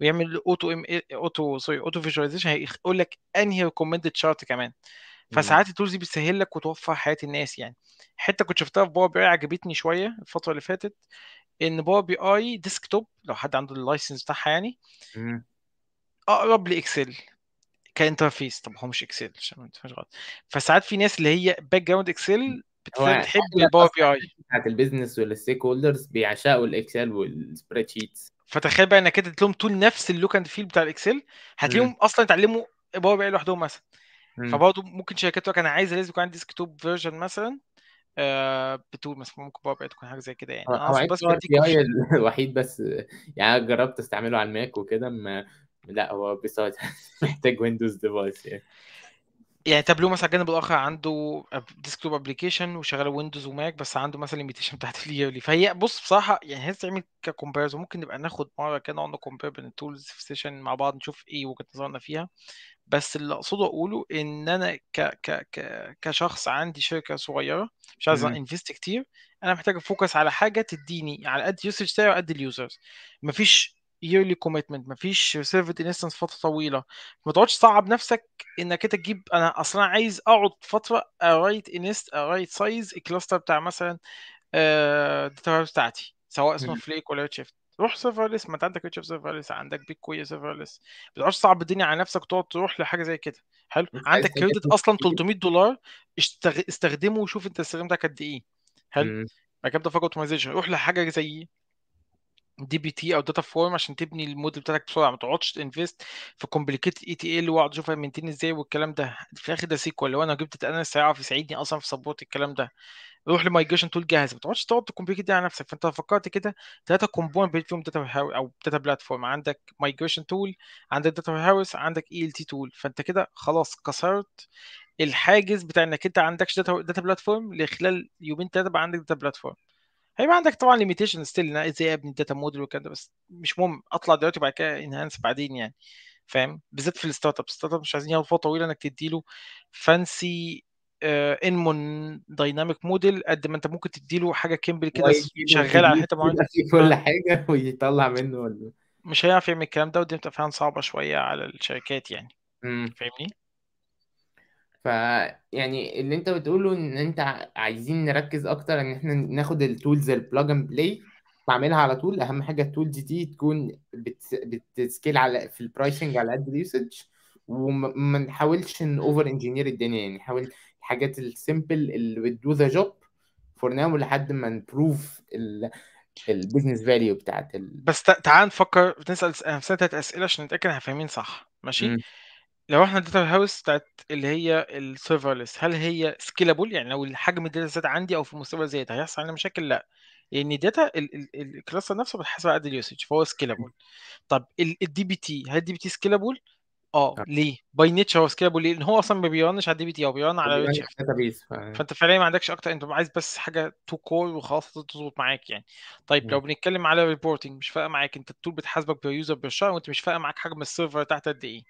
ويعمل اوتو ام اوتو سوري اوتو فيجواليزيشن هيقول لك انهي ريكومندد شارت كمان فساعات التولز دي بتسهل لك وتوفر حياه الناس يعني حته كنت شفتها في باور بي اي عجبتني شويه الفتره اللي فاتت ان باور بي اي ديسك توب لو حد عنده اللايسنس بتاعها يعني اقرب لاكسل كانترفيس طب هو مش اكسل عشان ما تفهمش غلط فساعات في ناس اللي هي باك جراوند اكسل بتحب الباور بي اي بتاعت البيزنس والستيك هولدرز بيعشقوا الاكسل والسبريد شيتس فتخيل بقى انك انت تديلهم طول نفس اللوك اند فيل بتاع الاكسل هتلاقيهم اصلا اتعلموا باور بي اي لوحدهم مثلا فبرضه ممكن شركات تقول انا عايز لازم يكون عندي ديسك توب فيرجن مثلا آه بتقول مثلا ممكن باور تكون حاجه زي كده يعني انا بس بديك [laughs] الوحيد بس يعني جربت استعمله على الماك وكده ما... لا هو بيساعد [laughs] محتاج ويندوز ديفايس يعني يعني تابلو مثلا الجانب الاخر عنده ديسكتوب ابلكيشن وشغال ويندوز وماك بس عنده مثلا ليميتيشن بتاعت اليرلي فهي بص بصراحه يعني هي تعمل ككومبيرز ممكن نبقى ناخد مره كده نقعد نكومبير بين التولز في سيشن مع بعض نشوف ايه وجهه نظرنا فيها بس اللي اقصده اقوله ان انا ك ك ك كشخص عندي شركه صغيره مش عايز انفست كتير انا محتاج افوكس على حاجه تديني على قد يوسج بتاعي وقد اليوزرز مفيش yearly كوميتمنت مفيش سيرفد انستنس فتره طويله ما تقعدش تصعب نفسك انك انت تجيب انا اصلا عايز اقعد فتره ارايت انست ارايت سايز الكلاستر بتاع مثلا الداتا آه، بتاعتي سواء سنوفليك ولا شيفت روح سيرفرلس ما انت عندك ريتش سيرفرلس عندك بيك كويس سيرفرلس ما تبقاش صعب الدنيا على نفسك تقعد تروح لحاجه زي كده حلو عندك كريدت اصلا 300 دولار استخدمه وشوف انت استخدمتك قد ايه حلو بعد كده فاك اوتومايزيشن روح لحاجه زي دي بي تي او داتا فورم عشان تبني الموديل بتاعك بسرعه ما تقعدش تنفست في كومبليكيتد اي تي ال واقعد اشوف هيمنتين ازاي والكلام ده في الاخر ده سيكوال لو انا جبت انا ساعه في يساعدني اصلا في سبورت الكلام ده روح لمايجريشن تول جاهز ما تقعدش تقعد تكمبليكيت دي على نفسك فانت فكرت كده ثلاثه كومبوننت بيت فيهم داتا او داتا بلاتفورم عندك مايجريشن تول عندك داتا هاوس عندك اي ال تي تول فانت كده خلاص كسرت الحاجز بتاع انك انت عندكش داتا داتا بلاتفورم لخلال يومين ثلاثه بقى عندك داتا بلاتفورم هيبقى عندك طبعا ليميتيشن ستيل ازاي ابني داتا موديل وكده بس مش مهم اطلع دلوقتي وبعد كده انهانس بعدين يعني فاهم بالذات في الستارت اب الستارت اب مش عايزين ياخد فتره طويله انك تديله فانسي انمون دايناميك موديل قد ما انت ممكن تديله حاجه كيمبل كده شغال على حته معينه في كل حاجه [laughs] ويطلع منه إيه؟ مش هيعرف يعمل الكلام ده ودي بتبقى فعلا صعبه شويه على الشركات يعني فاهمني؟ ف يعني اللي انت بتقوله ان انت عايزين نركز اكتر ان احنا ناخد التولز البلاج اند بلاي بعملها على طول اهم حاجه التولز دي تكون بتسكيل على في البرايسنج على قد اليوسج وما نحاولش ان اوفر انجينير الدنيا يعني نحاول الحاجات السيمبل اللي بتدو ذا جوب فور ناو لحد ما نبروف البيزنس فاليو بتاعت ال... بس تعال نفكر نسال نفسنا اسئله عشان نتاكد احنا فاهمين صح ماشي م. لو احنا الداتا هاوس بتاعت اللي هي السيرفرلس هل هي سكيلابل يعني لو الحجم الداتا زاد عندي او في مستوى زياده هيحصل عندنا مشاكل لا لان الداتا الكلاستر نفسه بتحسب عدد اليوسج فهو سكيلابل طب الدي بي تي هل الدي بي تي سكيلابل آه،, اه ليه؟ باي نيتشر هو سكيلبل ليه؟ لان هو اصلا ما بيرنش على الدي بي تي هو بيرن على ريد شيفت داتابيس فانت فعليا ما عندكش اكتر انت عايز بس حاجه تو كور وخلاص تظبط معاك يعني طيب لو بنتكلم على ريبورتنج مش فارقه معاك انت التول بتحاسبك بير يوزر بير شهر وانت مش فارقه معاك حجم السيرفر تحت قد ايه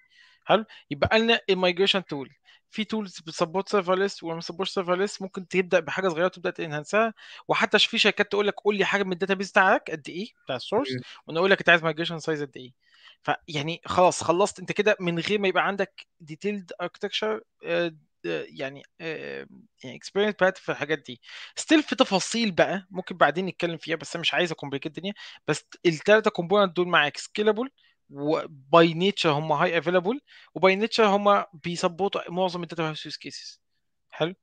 حلو يبقى لنا المايجريشن تول في تولز بتسبورت سيرفرلس وما بتسبورتش سيرفرلس ممكن تبدا بحاجه صغيره تبدا تنهنسها وحتى في شركات تقول لك قول لي حجم بيز بتاعك قد ايه بتاع السورس وانا اقول لك انت عايز مايجريشن سايز قد ايه فيعني خلاص خلصت انت كده من غير ما يبقى عندك ديتيلد اركتكشر آه، آه، يعني آه، يعني اكسبيرينس بقى في الحاجات دي ستيل في تفاصيل بقى ممكن بعدين نتكلم فيها بس انا مش عايز اكمبليكيت الدنيا بس الثلاثه كومبوننت دول معاك سكيلابل وباي نيتشر هم هاي افيلابل وباي نيتشر هم بيسبورتوا معظم الداتا هاوس يوز كيسز حلو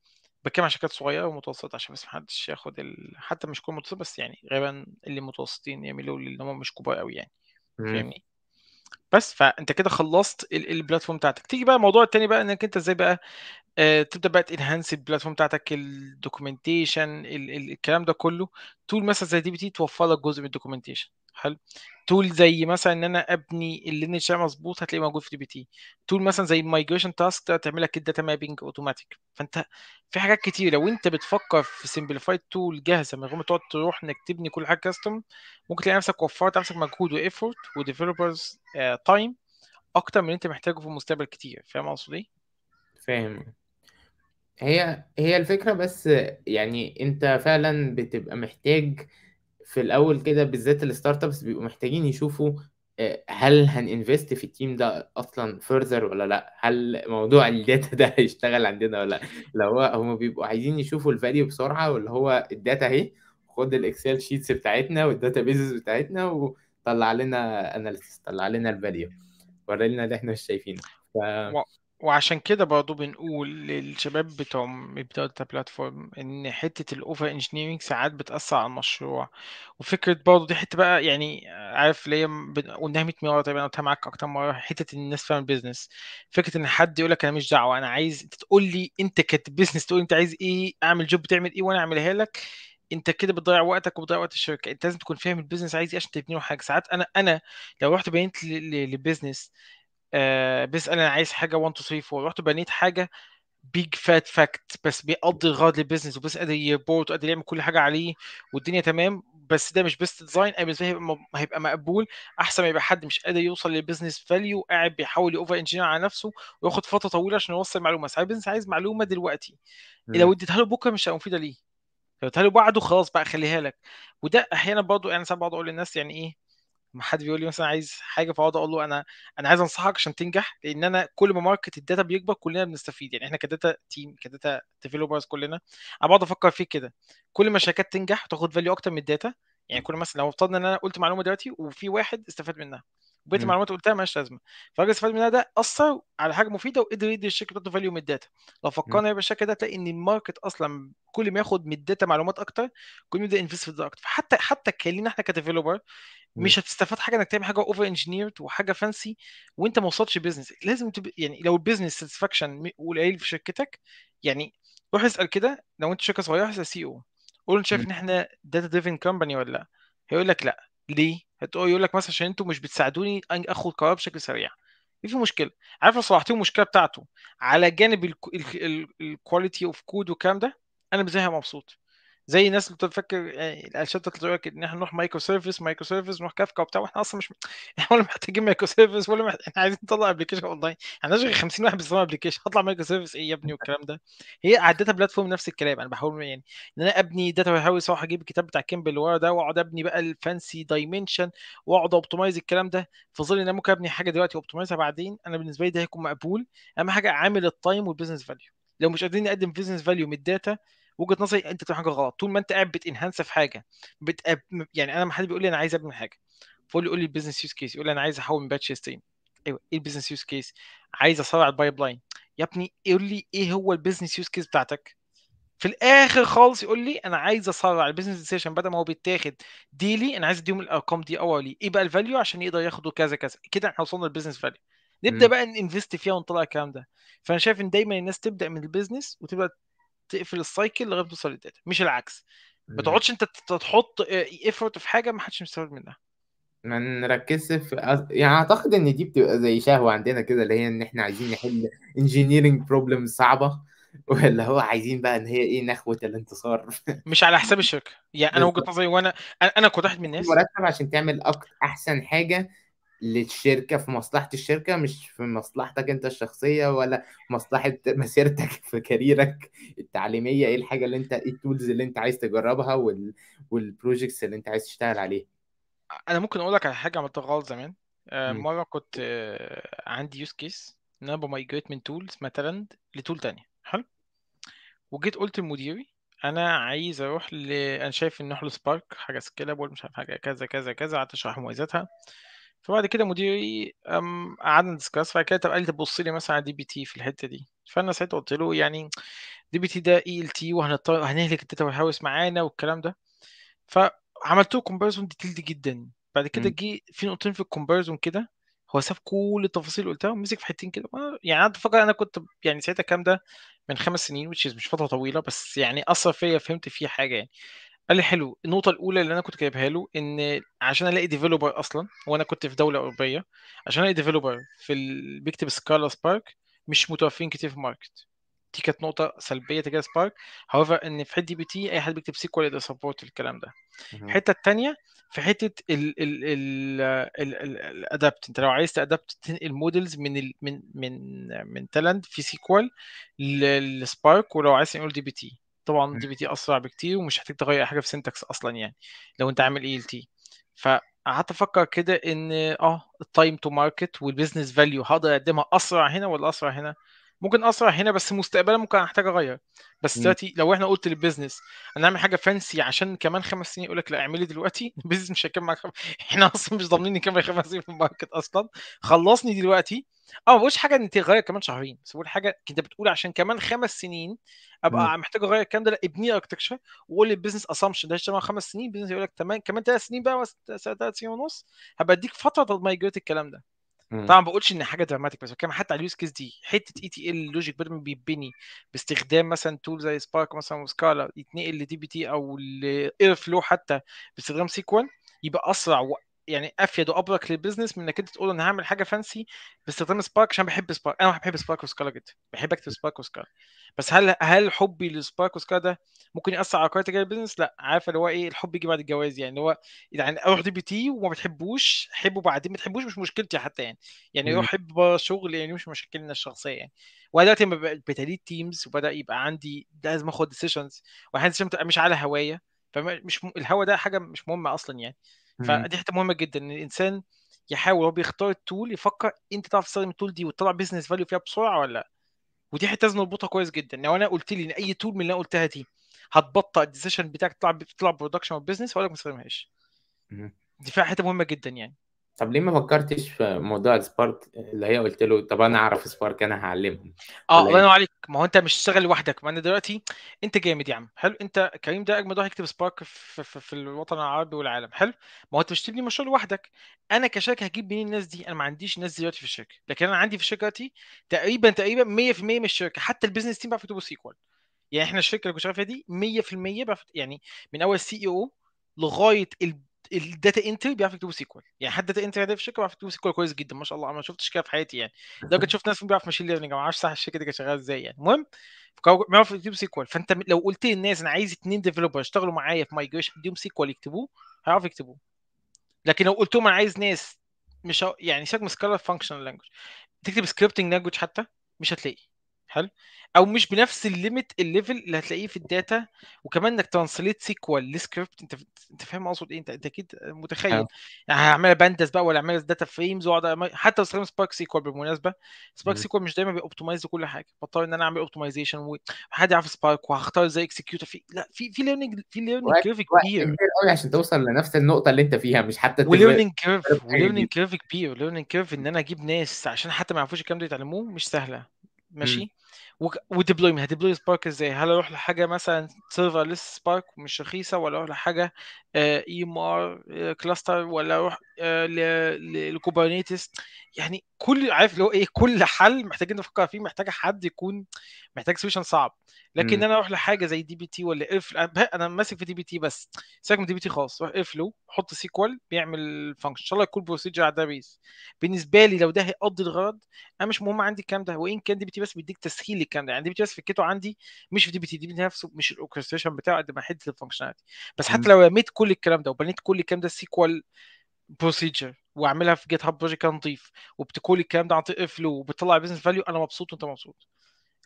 بتكلم عن شركات صغيره ومتوسطه عشان بس ما حدش ياخد ال... حتى مش كل متوسط بس يعني غالبا اللي متوسطين يميلوا اللي هم مش كبار قوي يعني فاهمني بس فأنت كده خلّصت ال بتاعتك. تيجي بقى الموضوع التاني بقى إنّك أنت إزاي بقى آه، تبدا بقى تنهانس البلاتفورم بتاعتك الدوكيومنتيشن الكلام ده كله تول مثلا زي دي بي تي توفر لك جزء من الدوكيومنتيشن حلو تول زي مثلا ان انا ابني اللي نشا مظبوط هتلاقيه موجود في دي بي تي تول مثلا زي المايجريشن تاسك ده تعمل لك الداتا مابينج اوتوماتيك فانت في حاجات كتير لو انت بتفكر في سمبليفايد تول جاهزه من غير ما تقعد تروح انك تبني كل حاجه كاستم ممكن تلاقي نفسك وفرت نفسك مجهود وايفورت وديفلوبرز تايم اكتر من اللي انت محتاجه في المستقبل كتير فاهم اقصد ايه؟ فاهم هي هي الفكرة بس يعني أنت فعلًا بتبقى محتاج في الأول كده بالذات الستارت ابس بيبقوا محتاجين يشوفوا آه، هل هننفست في التيم ده أصلًا فرزر ولا لأ؟ هل موضوع الداتا ده هيشتغل عندنا ولا لأ؟ اللي هو هم بيبقوا عايزين يشوفوا الفاليو بسرعة واللي هو الداتا أهي، خُد الاكسل شيتس بتاعتنا والداتا بيز بتاعتنا وطلّع لنا اناليسيس طلّع لنا الفاليو ورينا اللي إحنا مش شايفينه. ف وعشان كده برضه بنقول للشباب بتوع بتوع بلاتفورم ان حته الاوفر انجينيرنج ساعات بتاثر على المشروع وفكره برضه دي حته بقى يعني عارف ليه هي قلناها 100 مره طيب انا قلتها معاك اكتر مره حته ان الناس فاهمه البيزنس فكره ان حد يقول لك انا مش دعوه انا عايز انت تقول لي انت كبزنس تقول انت عايز ايه اعمل جوب بتعمل ايه وانا اعملها لك انت كده بتضيع وقتك وبتضيع وقت الشركه انت لازم تكون فاهم البيزنس عايز ايه عشان تبني له حاجه ساعات انا انا لو رحت بينت ل- لبيزنس آه، بيسال انا عايز حاجه 1 2 3 4 رحت بنيت حاجه بيج فات فاكت بس بيقضي الغرض للبيزنس وبس قادر يبورت وقادر يعمل كل حاجه عليه والدنيا تمام بس ده مش بيست ديزاين انا بالنسبه هيبقى مقبول احسن ما يبقى حد مش قادر يوصل للبيزنس فاليو قاعد بيحاول يوفر انجينير على نفسه وياخد فتره طويله عشان يوصل معلومه ساعات البزنس عايز معلومه دلوقتي إيه، لو اديتها له بكره مش هتبقى مفيده ليه لو اديتها له بعده خلاص بقى خليها لك وده احيانا برضه يعني ساعات بقعد اقول للناس يعني ايه ما حد بيقول لي مثلا عايز حاجه فاقعد اقول له انا انا عايز انصحك عشان تنجح لان انا كل ما ماركت الداتا بيكبر كلنا بنستفيد يعني احنا كداتا تيم كداتا ديفلوبرز كلنا انا بقعد افكر فيه كده كل ما الشركات تنجح وتاخد فاليو اكتر من الداتا يعني كل مثلا لو افترضنا ان انا قلت معلومه دلوقتي وفي واحد استفاد منها وبقيه المعلومات اللي قلتها مالهاش لازمه فالراجل استفاد منها ده اثر على حاجه مفيده وقدر يدي الشركه بتاعته فاليو من الداتا لو فكرنا بالشكل ده تلاقي ان الماركت اصلا كل ما ياخد من الداتا معلومات اكتر كل ما يبدا انفست في الداتا اكتر فحتى حتى كلينا احنا كديفيلوبر مش هتستفاد حاجه انك تعمل حاجه اوفر انجينيرد وحاجه فانسي وانت ما وصلتش بزنس لازم تب... يعني لو البيزنس ساتسفاكشن قليل في شركتك يعني روح اسال كده لو انت شركه صغيره اسال سي او e قول انت شايف ان احنا داتا دريفن كومباني ولا لا هيقول لك لا ليه؟ هتقول يقول لك مثلا عشان انتوا مش بتساعدوني اخد قرار بشكل سريع في مشكله عارف لو صلحتي المشكله بتاعته على جانب الكواليتي اوف كود والكلام ده انا بزيها مبسوط زي الناس اللي بتفكر يعني آه، الشات بتقول تقول لك ان احنا نروح مايكرو سيرفيس مايكرو سيرفيس نروح كافكا وبتاع واحنا اصلا مش [laughs] احنا ولا محتاجين مايكرو سيرفيس ولا احنا عايزين نطلع ابلكيشن اون لاين احنا غير 50 واحد بيصمم ابلكيشن هطلع مايكرو سيرفيس ايه يا ابني والكلام ده هي على الداتا بلاتفورم نفس الكلام انا بحاول يعني ان انا ابني داتا هاوس واروح اجيب الكتاب بتاع كيمبل اللي ورا ده واقعد ابني بقى الفانسي دايمنشن واقعد اوبتمايز الكلام ده في ظل ان انا ممكن ابني حاجه دلوقتي اوبتمايزها بعدين انا بالنسبه لي ده هيكون مقبول اهم حاجه عامل التايم والبزنس فاليو لو مش قادرين نقدم بزنس فاليو من الداتا وجهه نظري انت بتعمل حاجه غلط طول ما انت قاعد بتنهانس في حاجه بتقب... يعني انا ما حد بيقول لي انا عايز ابني حاجه فقول لي قول لي البيزنس يوز كيس يقول لي انا عايز احول من باتش لستين ايوه ايه البيزنس يوز كيس عايز اسرع البايب لاين يا ابني قول لي ايه هو البيزنس يوز كيس بتاعتك في الاخر خالص يقول لي انا عايز اسرع البيزنس ديسيشن بدل ما هو بيتاخد ديلي انا عايز اديهم الارقام دي اولي ايه بقى الفاليو عشان يقدر ياخدوا كذا كذا كده احنا وصلنا للبيزنس فاليو نبدا بقى ننفست فيها ونطلع الكلام ده فانا شايف ان دايما الناس تبدا من البيزنس وتبدا تقفل السايكل لغايه ما توصل للداتا مش العكس ما تقعدش انت تحط ايفورت آه، في حاجه ما حدش مستفاد منها ما نركزش في يعني اعتقد ان دي بتبقى زي شهوه عندنا كده اللي هي ان احنا عايزين نحل انجينيرنج بروبلم صعبه [laughs] ولا هو عايزين بقى ان هي ايه نخوه الانتصار [laughs] مش على حساب الشركه يعني انا وجهه نظري وانا انا كنت واحد من الناس مرتب عشان تعمل اكتر احسن حاجه للشركه في مصلحه الشركه مش في مصلحتك انت الشخصيه ولا مصلحه [laughs] مسيرتك في كاريرك التعليميه ايه الحاجه اللي انت ايه التولز اللي انت عايز تجربها وال... والبروجيكتس اللي انت عايز تشتغل عليها انا ممكن اقول لك على حاجه عملتها غلط زمان آه، مره كنت آه، عندي يوز كيس ان انا بمايجريت من تولز مثلا لتول تانية حلو وجيت قلت لمديري انا عايز اروح ل... انا شايف ان احنا سبارك حاجه سكيلابل مش عارف حاجه كذا كذا كذا قعدت اشرح مميزاتها فبعد كده مديري قعدنا ندسكاس بعد كده طب قال لي طب بص لي مثلا على دي بي تي في الحته دي فانا ساعتها قلت له يعني دي بي تي ده اي e ال تي وهنضطر هنهلك الداتا والهاوس معانا والكلام ده فعملت له كومباريزون ديتيلد جدا بعد كده جه في نقطتين في الكومباريزون كده هو ساب كل التفاصيل اللي قلتها ومسك في حتتين كده يعني قعدت افكر انا كنت يعني ساعتها الكلام ده من خمس سنين وتشيز مش فتره طويله بس يعني اثر فيا فهمت فيه حاجه يعني قال لي حلو النقطه الاولى اللي انا كنت جايبها له ان عشان الاقي ديفيلوبر اصلا وانا كنت في دوله اوروبيه عشان الاقي ديفيلوبر في ال... بيكتب سكالا سبارك مش متوفرين كتير في الماركت دي كانت نقطه سلبيه تجاه سبارك هاويفر ان في حتة دي بي تي اي حد بيكتب سيكوال يقدر سبورت الكلام ده الحته التانية في حته ال ال ال الادابت انت لو عايز تادابت تنقل مودلز من ال من من من تالنت في سيكوال للسبارك ولو عايز تنقل دي بي تي طبعا دي بي تي اسرع بكتير ومش هتحتاج تغير اي حاجه في سنتكس اصلا يعني لو انت عامل اي ال تي فقعدت افكر كده ان اه التايم تو ماركت والبيزنس فاليو هقدر اقدمها اسرع هنا ولا اسرع هنا ممكن اسرع هنا بس مستقبلا ممكن احتاج اغير بس دلوقتي لو احنا قلت للبيزنس انا اعمل حاجه فانسي عشان كمان خمس سنين يقول لك لا اعملي دلوقتي [laughs] البيزنس مش هيكمل خم... احنا اصلا مش ضامنين نكمل خمس سنين في الماركت اصلا خلصني دلوقتي اه ما بقولش حاجه ان تغير كمان شهرين بس بقول حاجه انت بتقول عشان كمان خمس سنين ابقى محتاج اغير الكلام ده لا ابني اركتكشر وقول للبيزنس اسامبشن ده هيشتغل خمس سنين البيزنس يقول لك تمام كمان ثلاث سنين بقى ثلاث سنين ونص هبقى اديك فتره تمايجريت الكلام ده طبعا بقولش ان حاجه دراماتيك بس بتكلم حتى على اليوز كيس دي حته اي تي ال لوجيك بدل ما بيتبني باستخدام مثلا تول زي سبارك مثلا وسكالا يتنقل لدي بي تي او لاير فلو حتى باستخدام سيكوال يبقى اسرع يعني افيد وابرك للبيزنس من انك انت تقول انا هعمل حاجه فانسي باستخدام سبارك عشان بحب سبارك انا بحب سبارك وسكالا جدا بحب اكتب سبارك وسكالا بس هل هل حبي لسبارك وسكالا ده ممكن ياثر على قرار تجاري البيزنس لا عارف اللي هو ايه الحب يجي بعد الجواز يعني اللي هو يعني اروح دي بي تي وما بتحبوش حبه بعدين ما بتحبوش مش مشكلتي حتى يعني يعني اروح حب شغل يعني مش مشاكلنا الشخصيه يعني وانا دلوقتي لما بقيت تيمز وبدا يبقى عندي لازم اخد ديسيشنز واحيانا مش على هوايه فمش الهوا ده حاجه مش مهمه اصلا يعني فدي حته مهمه جدا ان الانسان يحاول وهو بيختار التول يفكر انت تعرف تستخدم التول دي وتطلع بيزنس فاليو فيها بسرعه ولا لا ودي حته لازم نربطها كويس جدا يعني لو انا قلت لي ان اي تول من اللي انا قلتها دي هتبطئ الديسيشن بتاعك تطلع تطلع برودكشن او بزنس ولا ما تستخدمهاش دي فيها حته مهمه جدا يعني طب ليه ما فكرتش في موضوع سبارك اللي هي قلت له طب انا اعرف سبارك انا هعلمهم اه إيه؟ الله ينور عليك ما هو انت مش شغال لوحدك ما انا دلوقتي انت جامد يا عم حلو انت كريم ده اجمد واحد يكتب سبارك في, في, في الوطن العربي والعالم حلو ما هو انت مش تبني مشروع لوحدك انا كشركه هجيب منين الناس دي انا ما عنديش ناس دلوقتي في الشركه لكن انا عندي في الشركه دلوقتي تقريبا تقريبا 100% من الشركه حتى البيزنس تيم بيعرف يكتبوا سيكوال يعني احنا الشركه اللي كنت شغال فيها دي 100% يعني من اول سي او e لغايه الداتا انتري بيعرف يكتبوا سيكوال يعني حد داتا انتري في الشركه بيعرف يكتبوا سيكوال كويس جدا ما شاء الله ما شفتش كده في حياتي يعني [laughs] لو كنت شفت ناس بيعرف ماشين ليرنينج ما اعرفش صح الشركه دي كانت شغاله ازاي يعني المهم بيعرف يكتبوا سيكوال فانت لو قلت للناس انا عايز اثنين ديفلوبر يشتغلوا معايا في مايجريشن اديهم سيكوال يكتبوه هيعرفوا يكتبوه لكن لو قلت لهم انا عايز ناس مش يعني سيبك من سكالر فانكشنال لانجوج تكتب سكريبتنج لانجوج حتى مش هتلاقي حلو او مش بنفس الليميت الليفل اللي هتلاقيه في الداتا وكمان انك ترانسليت سيكوال لسكريبت انت انت فاهم اقصد ايه انت انت اكيد متخيل أيوه. يعني هعملها باندس بقى ولا اعملها داتا فريمز واقعد حتى استخدم سبارك سيكوال بالمناسبه سبارك سيكوال مش دايما بيوبتمايز كل حاجه بضطر ان انا اعمل اوبتمايزيشن وحد يعرف سبارك وهختار ازاي اكسكيوت في لا في في ليرنينج في ليرنينج كيرف كبير قوي عشان توصل لنفس النقطه اللي انت فيها مش حتى وليرنينج كيرف وليرنينج كيرف كبير وليرنينج كيرف ان انا اجيب ناس عشان حتى ما يعرفوش الكلام ده يتعلموه مش سهله Messi mm. وديبلوي منها سبارك ازاي هل اروح لحاجه مثلا سيرفر ليس سبارك مش رخيصه ولا اروح لحاجه آه، اي ام ار آه، كلاستر ولا اروح آه، لكوبرنيتس يعني كل عارف اللي هو ايه كل حل محتاجين نفكر فيه محتاج حد يكون محتاج سوليوشن صعب لكن م. انا اروح لحاجه زي دي بي تي ولا ايرفلو انا ماسك في دي بي تي بس سيبك من دي بي تي خالص روح ايرفلو حط سيكوال بيعمل فانكشن ان شاء الله يكون بروسيجر على بالنسبه لي لو ده هيقضي الغرض انا مش مهم عندي الكلام ده وان كان دي بي تي بس بيديك تسهيل البخيل اللي كان يعني دي بي تي فكته عندي مش في دي بي تي دي بي نفسه مش الاوركستريشن بتاعه قد ما حته الفانكشناليتي بس حتى لو رميت كل الكلام ده وبنيت كل الكلام ده سيكوال بروسيجر واعملها في جيت هاب بروجكت نظيف وبتقول الكلام ده عن طريق فلو وبتطلع بزنس فاليو انا مبسوط وانت مبسوط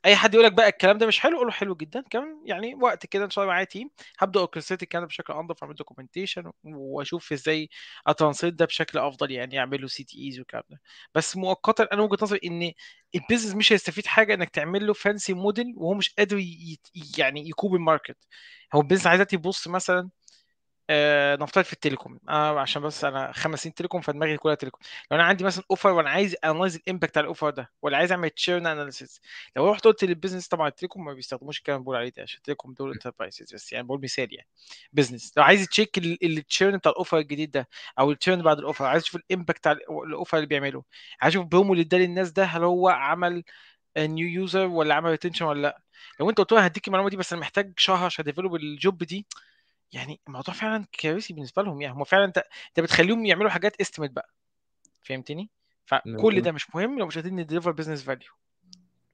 اي حد يقول لك بقى الكلام ده مش حلو قول له حلو جدا كمان يعني وقت كده ان شاء الله معايا تيم هبدا اوركستريت الكلام بشكل انضف اعمل دوكيومنتيشن واشوف ازاي اترانسليت ده بشكل افضل يعني له سي تي ايز والكلام ده بس مؤقتا انا وجهه نظري ان البيزنس مش هيستفيد حاجه انك تعمل له فانسي موديل وهو مش قادر يعني يكوب الماركت هو البيزنس عايز يبص مثلا آه، نفترض في التليكوم آه عشان بس انا خمس سنين تليكوم فدماغي كلها تليكوم لو انا عندي مثلا اوفر وانا عايز انلايز الامباكت على الاوفر ده ولا عايز اعمل تشيرن اناليسيس لو رحت قلت للبيزنس طبعا التليكوم ما بيستخدموش الكلام اللي بقول عليه ده عشان التليكوم دول انتربرايزز بس يعني بقول مثال يعني بزنس لو عايز تشيك التشيرن بتاع الاوفر الجديد ده او التشيرن بعد الاوفر عايز اشوف الامباكت على الاوفر اللي بيعمله عايز اشوف برومو اللي اداه للناس ده هل هو عمل نيو يوزر ولا عمل ريتنشن ولا لا لو انت قلت له هديك المعلومه دي بس انا محتاج شهر عشان اديفلوب الجوب دي يعني الموضوع فعلا كارثي بالنسبه لهم يعني هم فعلا انت انت بتخليهم يعملوا حاجات استيميت بقى فهمتني؟ فكل ده مش مهم لو مش قادرين نديليفر بزنس فاليو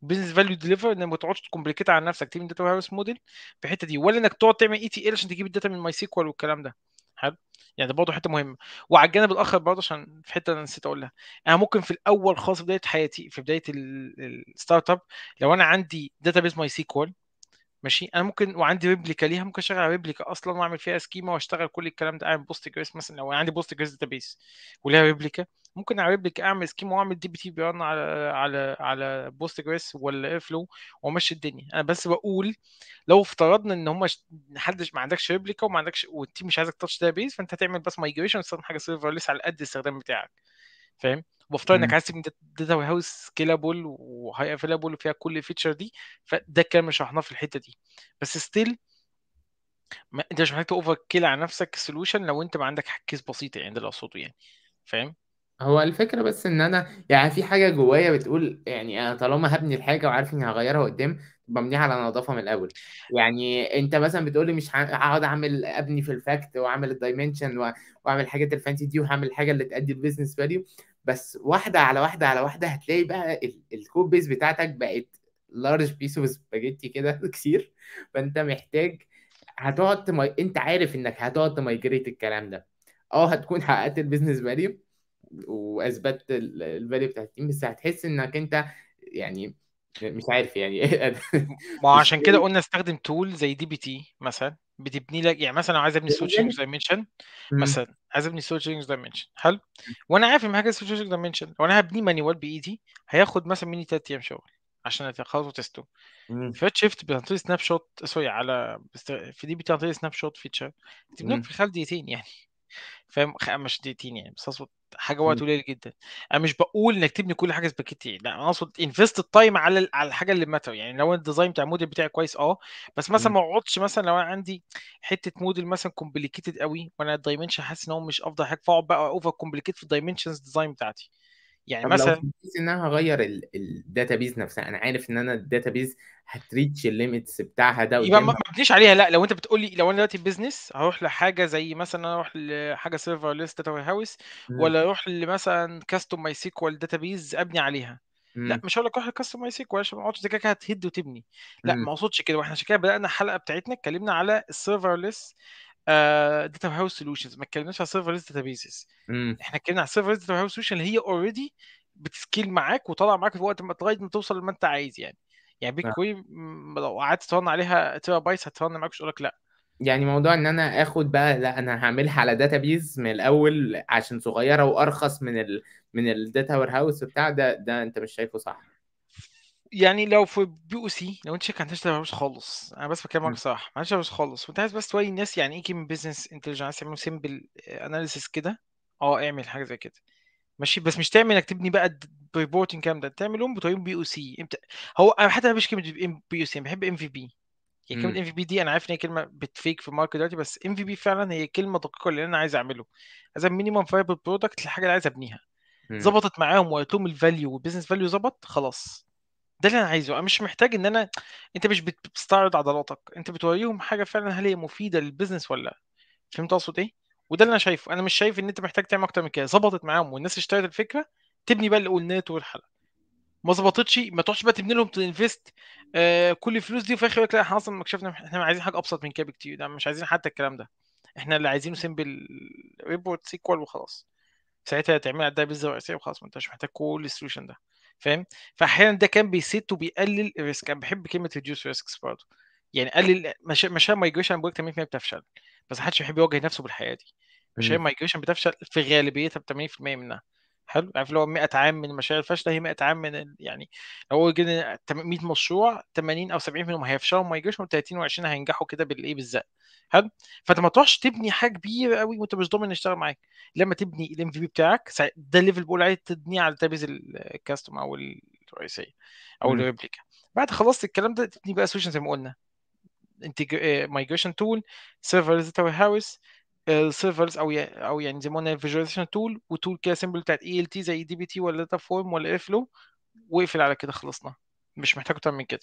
بزنس فاليو ديليفر انك ما تقعدش تكومبليكيت على نفسك تجيب داتا هاوس موديل في الحته دي ولا انك تقعد تعمل اي تي ال عشان تجيب الداتا من ماي سيكوال والكلام ده حلو يعني ده برضه حته مهمه وعلى الجانب الاخر برضه عشان في حته انا نسيت اقولها انا ممكن في الاول خالص بدايه حياتي في بدايه الستارت اب لو انا عندي داتا بيز ماي سيكوال ماشي انا ممكن وعندي ريبليكا ليها ممكن اشغل على ريبليكا اصلا واعمل فيها سكيما واشتغل كل الكلام ده اعمل بوست جريس مثلا لو عندي بوست جريس داتابيس وليها ريبليكا ممكن على ريبليكا اعمل سكيما واعمل دي بي تي بيرن على على على بوست جريس ولا اير فلو وامشي الدنيا انا بس بقول لو افترضنا ان هم محدش ما عندكش ريبليكا وما عندكش والتيم مش عايزك تاتش داتابيس فانت هتعمل بس مايجريشن وتستخدم حاجه سيرفر لسه على قد الاستخدام بتاعك فاهم بفترض انك عايز تبني داتا وير هاوس سكيلابل وهاي افيلابل وفيها كل الفيتشر دي فده الكلام اللي شرحناه في الحته دي بس ستيل ما انت مش محتاج اوفر كيل على نفسك سولوشن لو انت ما عندك حكيز بسيطه يعني ده اللي اقصده يعني فاهم هو الفكرة بس إن أنا يعني في حاجة جوايا بتقول يعني أنا طالما هبني الحاجة وعارف إني هغيرها قدام ببنيها على نظافة من الأول يعني أنت مثلا بتقولي مش هقعد أعمل أبني في الفاكت وأعمل الدايمنشن وأعمل الحاجات الفانتي دي وهعمل الحاجة اللي تأدي البيزنس فاليو بس واحده على واحده على واحده هتلاقي بقى الكود بيس بتاعتك بقت لارج بيس اوف سباجيتي كده [laughs] كتير فانت محتاج هتقعد تمي... انت عارف انك هتقعد تمايجريت الكلام ده اه هتكون حققت البيزنس فاليو واثبت الفاليو بتاعت التيم بس هتحس انك انت يعني مش عارف يعني [laughs] ما عشان كده قلنا استخدم تول زي دي بي تي مثلا بتبني لك يعني مثلا عايز ابني سويتشنج يعني؟ دايمنشن مثلا عايز ابني سويتشنج دايمنشن حلو وانا عارف ان حاجه سويتشنج دايمنشن وانا هبني مانيوال بايدي هياخد مثلا مني ثلاث ايام شغل عشان اخلصه وتستو فات شيفت عن سناب شوت سوري على في دي بي تي سناب شوت فيتشر لك في خلال دقيقتين يعني فاهم مش دقيقتين يعني بس اقصد حاجه وقت قليل جدا انا مش بقول انك تبني كل حاجه سباكيتي لا انا اقصد انفست التايم على على الحاجه اللي ماتر يعني لو الديزاين بتاع الموديل بتاعي كويس اه بس مثلا ما اقعدش مثلا لو انا عندي حته موديل مثلا كومبليكيتد قوي وانا الدايمنشن حاسس ان هو مش افضل حاجه فاقعد بقى اوفر كومبليكيت في الدايمنشنز ديزاين بتاعتي يعني مثلا لو حسيت ان انا هغير الداتا بيز نفسها انا عارف ان انا الداتا بيز هتريتش الليمتس بتاعها ده يبقى ما تجيش عليها لا لو انت بتقول لي لو انا دلوقتي بزنس هروح لحاجه زي مثلا اروح لحاجه سيرفر ليس داتا هاوس ولا اروح لمثلا كاستم ماي سيكوال داتا بيز ابني عليها لا مش هقول لك روح لكاستم ماي سيكوال عشان ما كده هتهد وتبني لا ما اقصدش كده واحنا عشان كده بدانا الحلقه بتاعتنا اتكلمنا على السيرفر ليس داتا هاوس سولوشنز ما اتكلمناش على سيرفرز داتا بيزز احنا اتكلمنا على سيرفرز داتا هاوس سولوشن اللي هي اوريدي بتسكيل معاك وطالعه معاك في وقت ما لغايه ما توصل لما انت عايز يعني يعني بيك كويري لو قعدت ترن عليها تيرا بايس هترن معاك مش لك لا يعني موضوع ان انا اخد بقى لا انا هعملها على داتا بيز من الاول عشان صغيره وارخص من ال من الداتا وير هاوس بتاع ده ده انت مش شايفه صح يعني لو في بي او سي لو انت شركه عندها تدرس خالص انا بس بكلمك صح ما عندهاش تدرس خالص وانت عايز بس توري الناس يعني ايه كيم بزنس انتليجنس عايز سيمبل اناليسيس كده اه اعمل حاجه زي كده ماشي بس مش تعمل انك تبني بقى ريبورتنج كام ده تعملهم بتوريهم بي او سي امتى هو انا حتى ما بحبش كلمه بي او سي بحب ام في بي يعني كلمه ام في بي دي انا عارف ان هي كلمه بتفيك في الماركت دلوقتي بس ام في بي فعلا هي كلمه دقيقه اللي انا عايز اعمله عايز مينيمم فايبل برودكت للحاجه اللي عايز ابنيها ظبطت معاهم وقالت لهم الفاليو والبزنس فاليو ظبط خلاص ده اللي انا عايزه انا مش محتاج ان انا انت مش بتستعرض عضلاتك انت بتوريهم حاجه فعلا هل هي مفيده للبيزنس ولا لا فهمت اقصد ايه وده اللي انا شايفه انا مش شايف ان انت محتاج تعمل اكتر من كده ظبطت معاهم والناس اشترت الفكره تبني بقى اللي قلناه طول الحلقه ما ظبطتش ما تروحش بقى تبني لهم تنفست آه كل الفلوس دي وفي الاخر يقول لك لا احنا اصلا اكتشفنا احنا عايزين حاجه ابسط من كده بكتير ده مش عايزين حتى الكلام ده احنا اللي عايزينه سيمبل ريبورت سيكوال وخلاص ساعتها تعمل على الدايبيز الرئيسيه وخلاص ما انتش محتاج كل السوليوشن ده فاهم فاحيانا ده كان بيسيت وبيقلل الريسك انا بحب كلمه ريديوس ريسكس برضه يعني قلل مش مشاريع مايجريشن بروجكت 100% بتفشل بس محدش بيحب يواجه نفسه بالحياه دي مشاريع مايجريشن بتفشل في غالبيتها ب 80% منها حلو عارف اللي هو 100 عام من المشاريع الفاشله هي 100 عام من ال... يعني لو هو 100 مشروع 80 او 70 منهم هيفشلوا وما يجيش 30 و20 هينجحوا كده بالايه بالزق حلو فانت ما تروحش تبني حاجه كبيره قوي وانت مش ضامن يشتغل معاك لما تبني الام في بي بتاعك ده الليفل بقول عليه تبنيه على تابيز الكاستم او الرئيسيه او الريبليكا بعد خلصت الكلام ده تبني بقى سوشن زي ما قلنا مايجريشن تول سيرفر تاور هاوس سيرفرز او يعني او يعني زي ما قلنا فيجواليزيشن تول وتول كده سيمبل بتاعت اي ال تي زي دي بي تي ولا داتا فورم ولا اير فلو واقفل على كده خلصنا مش محتاج اكتر من كده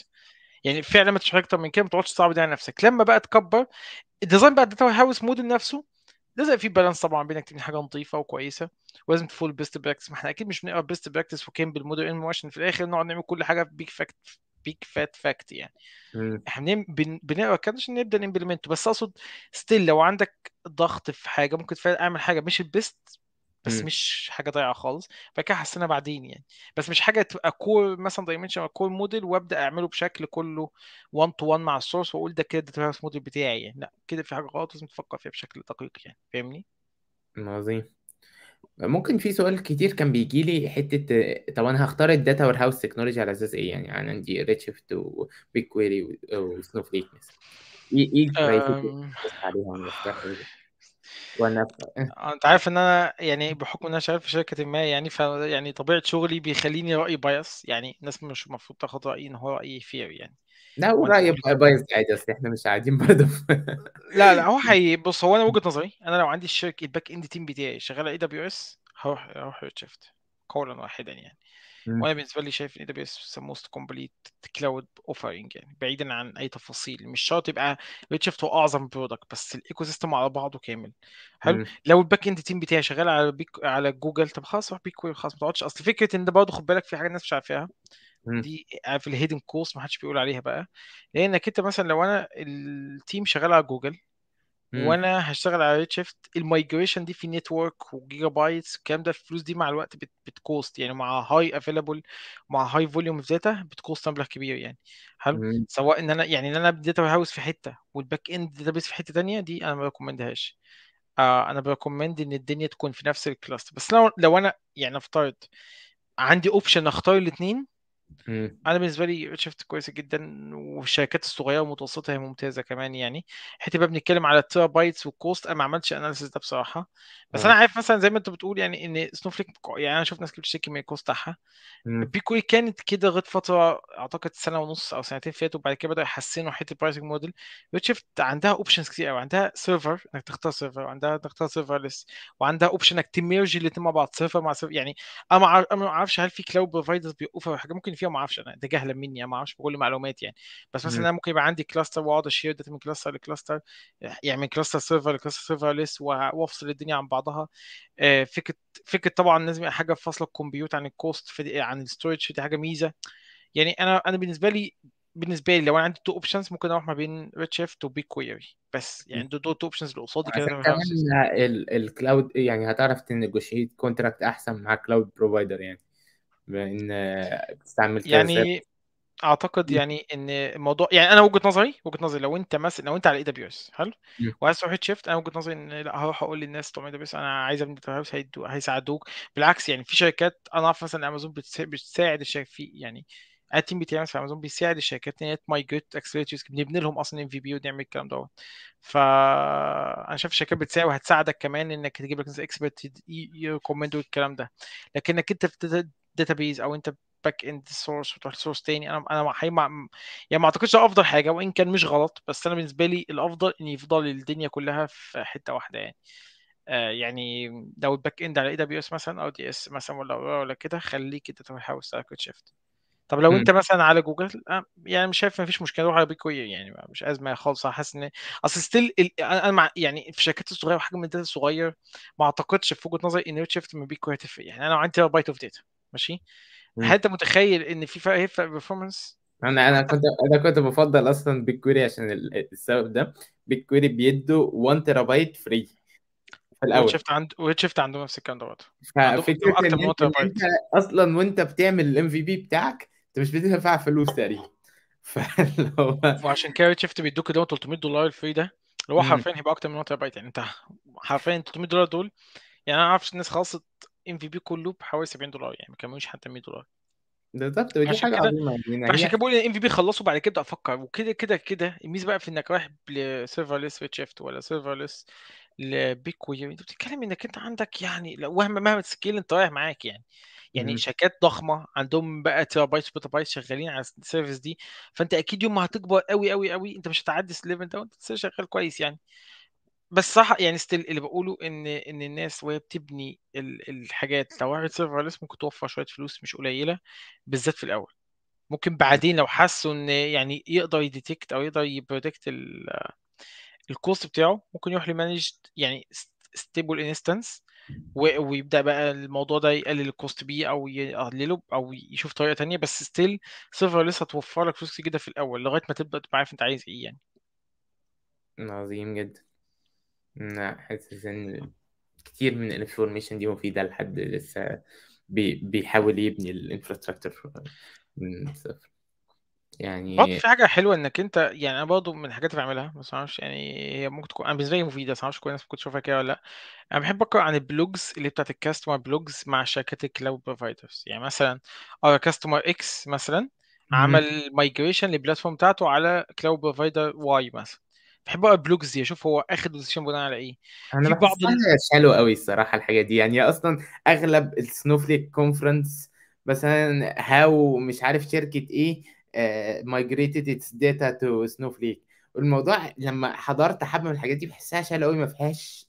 يعني فعلا ما تشتغل اكتر من كده ما تقعدش تصعب دي على نفسك لما بقى تكبر الديزاين بقى الداتا هاوس موديل نفسه لازم في بالانس طبعا بينك تبني حاجه نظيفه وكويسه ولازم تفول بيست براكتس ما احنا اكيد مش بنقرا بيست براكتس وكامبل موديل ام عشان في الاخر نقعد نعمل كل حاجه بيك فاكت بيك فات فاكت يعني احنا بنقرا كده عشان نبدا نمبلمنت بس اقصد ستيل لو عندك ضغط في حاجه ممكن فعلا اعمل حاجه مش البيست بس مش حاجه ضايعه خالص بعد كده بعدين يعني بس مش حاجه تبقى كور مثلا دايمنشن كور موديل وابدا اعمله بشكل كله 1 تو 1 مع السورس واقول ده كده ده الموديل بتاعي يعني لا كده في حاجه غلط لازم تفكر فيها بشكل دقيق يعني فاهمني؟ عظيم ممكن في سؤال كتير كان بيجي لي حته طب انا هختار الداتا وير هاوس تكنولوجي على اساس ايه يعني انا عندي ريد شيفت وبيج كويري وسنوفليك مثلا ايه, إيه عليها يعني وانا انت عارف ان انا يعني بحكم ان انا شغال في شركه ما يعني ف يعني طبيعه شغلي بيخليني رايي بايس يعني الناس مش المفروض تاخد رايي ان هو رايي فير يعني لا هو رايه باين سعيد اصل احنا مش قاعدين برضه [laughs] لا لا هو [laughs] حي بص هو انا وجهه نظري انا لو عندي الشركه الباك اند تيم بتاعي شغاله اي دبليو اس هروح هروح شيفت قولا واحدا يعني مم. وانا بالنسبه لي شايف ان اي دبليو اس موست كومبليت كلاود اوفرنج يعني بعيدا عن اي تفاصيل مش شرط يبقى ريد شيفت هو اعظم برودكت بس الايكو سيستم على بعضه كامل حلو لو الباك اند تيم بتاعي شغال على بيك على جوجل طب خلاص روح بيك ويب خلاص ما تقعدش اصل فكره ان ده برضه خد بالك في حاجه الناس مش عارفاها دي آه، في الهيدن كوست ما حدش بيقول عليها بقى لانك انت مثلا لو انا التيم شغال على جوجل وانا هشتغل على ريد شيفت المايجريشن دي في نتورك وجيجا بايتس الكلام ده الفلوس دي مع الوقت بتكوست يعني مع هاي افيلابل مع هاي فوليوم اوف داتا بتكوست مبلغ كبير يعني حلو سواء ان انا يعني ان انا داتا هاوس في حته والباك اند داتا في حته تانية دي انا ما بريكومندهاش آه انا بريكومند ان الدنيا تكون في نفس الكلاستر بس لو لو انا يعني افترض عندي اوبشن اختار الاثنين انا بالنسبه لي شفت كويسه جدا والشركات الصغيره والمتوسطه هي ممتازه كمان يعني حتى بقى بنتكلم على التيرا بايتس والكوست انا ما عملتش اناليسيس ده بصراحه بس مم. اه. انا عارف مثلا زي ما انت بتقول يعني ان سنوفليك يعني انا شفت ناس كتير بتشتكي من الكوست بتاعها بيكوي كانت كده لغايه فتره اعتقد سنه ونص او سنتين فاتوا وبعد كده بداوا يحسنوا حته البرايسنج موديل شفت عندها اوبشنز كتير قوي عندها سيرفر انك تختار سيرفر وعندها تختار سيرفر ليس وعندها اوبشن انك تميرج الاثنين مع بعض سيرفر مع سيرفر يعني انا ما اعرفش هل في كلاود بروفايدرز بيوفر حاجه ممكن في فيها ما اعرفش انا ده جهلا مني ما اعرفش بكل معلومات يعني بس مثلا انا ممكن يبقى عندي كلاستر واقعد اشير داتا من كلاستر لكلاستر يعني من كلاستر سيرفر لكلاستر سيرفر ليس وافصل الدنيا عن بعضها آه، فكره فكره طبعا لازم حاجه فاصله الكمبيوت عن الكوست عن الستورج دي حاجه ميزه يعني انا انا بالنسبه لي بالنسبه لي لو انا عندي تو اوبشنز ممكن اروح ما بين ريد شيفت وبيك كويري بس يعني دول تو اوبشنز اللي قصادي كده الكلاود يعني هتعرف تنجوشيت كونتراكت احسن مع كلاود بروفايدر يعني بما ان بتستعمل يعني اعتقد يعني ان الموضوع يعني انا وجهه نظري وجهه نظري لو انت مثلا لو انت على اي دبليو اس حلو وعايز تروح شيفت انا وجهه نظري ان لا هروح اقول للناس بتوع اي دبليو اس انا عايز ابني دبليو اس هيساعدوك بالعكس يعني في شركات انا اعرف مثلا امازون بتساعد الشركات في يعني اد تيم بتاعي في امازون بيساعد الشركات ان هي مايجريت اكسلريتورز بنبني لهم اصلا ام في بي ونعمل الكلام دوت فانا شايف الشركات بتساعد وهتساعدك كمان انك تجيب لك ناس اكسبرت يريكومندوا والكلام ده لكنك انت في بيز او انت باك اند سورس وتروح لسورس تاني انا انا حقيقي مع... يعني ما اعتقدش افضل حاجه وان كان مش غلط بس انا بالنسبه لي الافضل ان يفضل الدنيا كلها في حته واحده يعني آه، يعني لو الباك اند على اي دبليو اس مثلا او دي اس مثلا ولا ولا كده خليك انت تروح هاوس شيفت طب لو انت مثلا على جوجل آه، يعني مش شايف مفيش مشكله روح على بيكوي يعني مش ازمه خالص انا حاسس ان اصل ستيل ال... انا مع يعني في شركات الصغيره وحجم الداتا الصغير ما اعتقدش في وجهه نظري ان شيفت من بيكوي هتفرق يعني انا عندي بايت اوف داتا ماشي هل انت متخيل ان في فرق في البرفورمانس انا انا كنت انا كنت بفضل اصلا كويري عشان السبب ده كويري بيدوا 1 تيرابايت فري في الاول شفت عند شفت عنده نفس الكلام ده برضه ففكره ان انت اصلا وانت بتعمل الام في بي بتاعك انت مش بتدفع فلوس تقريبا [laughs] هو وعشان كده شفت بيدوك اللي 300 دولار الفري ده اللي هو حرفيا هيبقى اكتر من 1 تيرا يعني انت حرفيا 300 دولار دول يعني انا اعرفش الناس خلصت ام في بي كله بحوالي 70 دولار يعني ما كملوش حتى 100 دولار بالظبط ودي حاجه عظيمه يعني, يعني عشان كده بقول ان ام في بي خلصوا بعد كده افكر وكده كده كده الميزه بقى في انك رايح لسيرفرلس شيفت ولا سيرفرلس لبيكوير انت بتتكلم انك انت عندك يعني لو مهما مهما تسكيل انت رايح معاك يعني يعني مم. شركات ضخمه عندهم بقى تيرابايت بايت شغالين على السيرفيس دي فانت اكيد يوم ما هتكبر قوي قوي قوي انت مش هتعدي السليفل ده وانت شغال كويس يعني بس صح يعني ستيل اللي بقوله ان ان الناس وهي بتبني الحاجات لو واحد لسه ممكن توفر شويه فلوس مش قليله بالذات في الاول ممكن بعدين لو حسوا ان يعني يقدر يديتكت او يقدر يبريدكت الكوست بتاعه ممكن يروح لمانج يعني ستيبل انستنس ويبدا بقى الموضوع ده يقلل الكوست بيه او يقلله او يشوف طريقه تانية بس ستيل سيرفر لسه توفر لك فلوس كتير في الاول لغايه ما تبدا تبقى عارف انت عايز ايه يعني عظيم جدا انا حاسس ان كتير من الانفورميشن دي مفيده لحد لسه بي بيحاول يبني الانفراستراكشر من الصفر يعني برضه يعني في حاجة حلوة إنك أنت يعني أنا برضه من الحاجات اللي بعملها بس ما أعرفش يعني هي ممكن تكون أنا بالنسبة لي مفيدة بس ما أعرفش كل الناس ممكن تشوفها كده ولا لأ أنا بحب أقرأ عن البلوجز اللي بتاعت الكاستمر بلوجز مع شركات الكلاود بروفايدرز يعني مثلا أقرأ كاستمر إكس مثلا عمل مايجريشن للبلاتفورم بتاعته على كلاود بروفايدر واي مثلا بحب أقرأ البلوجز دي أشوف هو آخد ديسيشن بناء على إيه انا في بعض بحسها حلوه قوي الصراحه الحاجه دي يعني اصلا اغلب السنوفليك كونفرنس مثلا هاو مش عارف شركه ايه مايجريتد اتس داتا تو سنوفليك والموضوع لما حضرت حبه من الحاجات دي بحسها شال قوي ما فيهاش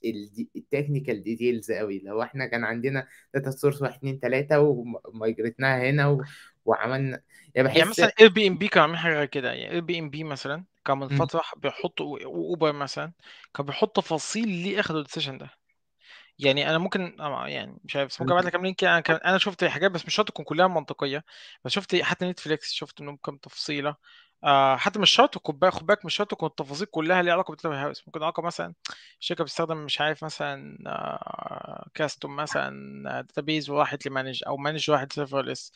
التكنيكال ديتيلز قوي لو احنا كان عندنا داتا سورس 1 2 3 ومايجريتناها هنا و... وعملنا يعني, يعني بحس يعني مثلا اير بي ام بي كانوا عاملين حاجه كده يعني اير بي ام بي مثلا كان من فتره بيحطوا اوبر مثلا كان بيحط تفاصيل ليه اخدوا الديسيشن ده يعني انا ممكن يعني مش عارف بس ممكن ابعت لك كام لينك يعني، انا انا شفت حاجات بس مش شرط تكون كلها منطقيه بس شفت حتى نتفليكس شفت منهم كم تفصيله آه حتى مش شرط خد بالك خد مش شرط تكون التفاصيل كلها ليها علاقه بتلعب هاوس ممكن علاقه مثلا شركه بتستخدم مش عارف مثلا آه كاستم مثلا داتابيز واحد لمانج او مانج واحد سيرفرلس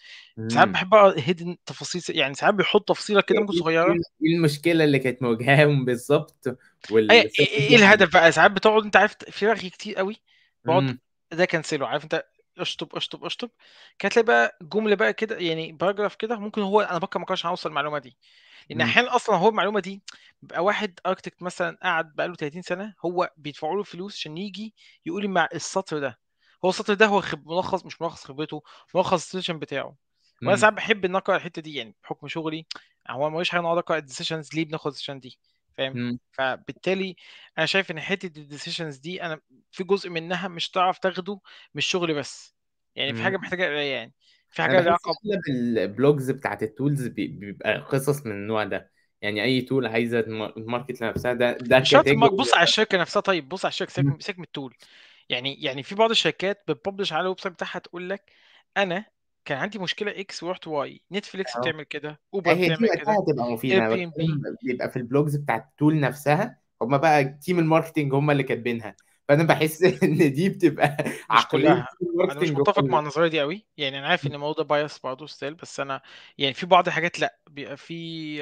ساعات بحب اقرا هيدن تفاصيل يعني ساعات بيحط تفصيله كده ممكن إيه، صغيره إيه،, ايه المشكله اللي كانت مواجههم بالظبط إيه, إيه الهدف بقى ساعات بتقعد انت عارف في رغي كتير قوي بقعد ده كنسله عارف انت اشطب اشطب اشطب كانت لي بقى جمله بقى كده يعني باراجراف كده ممكن هو انا بكره ما كانش هوصل المعلومه دي لان احيانا اصلا هو المعلومه دي بيبقى واحد اركتكت مثلا قعد له 30 سنه هو بيدفعوا له فلوس عشان يجي يقول مع السطر ده هو السطر ده هو خب ملخص مش ملخص خبرته ملخص السيشن بتاعه وانا ساعات بحب ان اقرا الحته دي يعني بحكم شغلي هو ماليش حاجه اقعد اقرا السيشنز ليه بناخد السيشن دي فاهم فبالتالي انا شايف ان حته الديسيشنز دي انا في جزء منها مش تعرف تاخده مش شغل بس يعني في حاجه محتاجه يعني في حاجه انا لها علاقه اغلب البلوجز بتاعت التولز بيبقى قصص من النوع ده يعني اي تول عايزه تماركت لنفسها ده ده مش شرط ما كاتيجوري بص على الشركه نفسها طيب بص على الشركه سيبك من التول يعني يعني في بعض الشركات بتبلش على الويب سايت بتاعها تقول لك انا كان عندي مشكله اكس ورحت واي نتفليكس اه بتعمل كده اوبر هي دي بتعمل كده هتبقى اير مفيده بي ام بي بيبقى في البلوجز بتاعت التول نفسها هما بقى تيم الماركتينج هما اللي كاتبينها فانا بحس [laughs] ان دي بتبقى مش عقليه كلها تيم انا مش الماركتينج متفق مع النظريه دي قوي يعني انا عارف ان الموضوع ده بايس برضه ستيل بس انا يعني في بعض الحاجات لا بيبقى في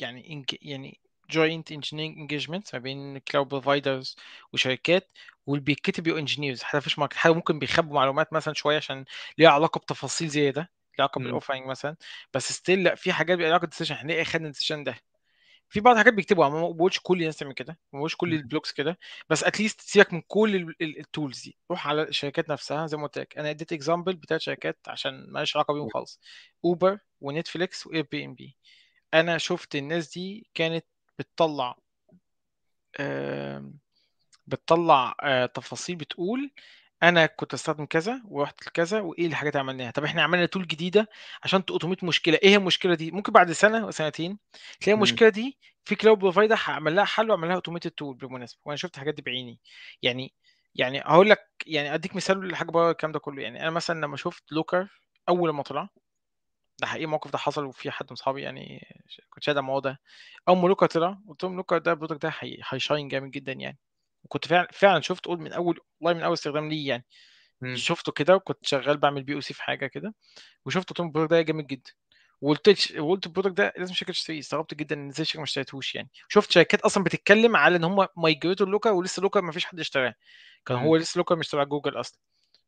يعني يعني جوينت انجينيرنج انجيجمنت ما بين كلاود بروفايدرز وشركات واللي بيتكتب انجينيرز حتى مفيش ماركت حاجه ممكن بيخبوا معلومات مثلا شويه عشان ليها علاقه بتفاصيل زي ده ليها علاقه بالاوفرنج مثلا بس ستيل لا في حاجات ليها علاقه بالديسيشن احنا ليه خدنا الديسيشن ده في بعض الحاجات بيكتبوها ما بقولش كل الناس تعمل كده ما بقولش كل البلوكس كده بس اتليست سيبك من كل التولز دي روح على الشركات نفسها زي ما قلت لك انا اديت اكزامبل بتاع شركات عشان لهاش علاقه بيهم خالص اوبر ونتفليكس واير بي ام بي انا شفت الناس دي كانت بتطلع بتطلع آه، تفاصيل بتقول انا كنت استخدم كذا ورحت لكذا وايه الحاجات اللي عملناها طب احنا عملنا تول جديده عشان تقطميت مشكله ايه هي المشكله دي ممكن بعد سنه وسنتين تلاقي المشكله دي في كلاود بروفايدر عمل لها حل وعمل لها اوتوميتد تول بالمناسبه وانا شفت الحاجات دي بعيني يعني يعني هقول لك يعني اديك مثال لحاجه بره الكلام ده كله يعني انا مثلا لما شفت لوكر اول ما طلع ده حقيقي الموقف ده حصل وفي حد من صحابي يعني كنت شاهد الموضوع ده اول ما طلع قلت لهم ملوكا ده البرودكت ده هيشاين جامد جدا يعني وكنت فعلا فعلا شفت قول من اول والله من اول استخدام ليه يعني م. شفته كده وكنت شغال بعمل بي او سي في حاجه كده وشفت قلت لهم البرودكت ده جامد جدا وقلت وقلت البرودكت ده لازم شركه تشتريه استغربت جدا ان ازاي الشركه ما اشتريتهوش يعني شفت شركات اصلا بتتكلم على ان هم مايجريتوا لوكا ولسه لوكا ما فيش حد اشتراه كان هو لسه لوكا مش تبع جوجل اصلا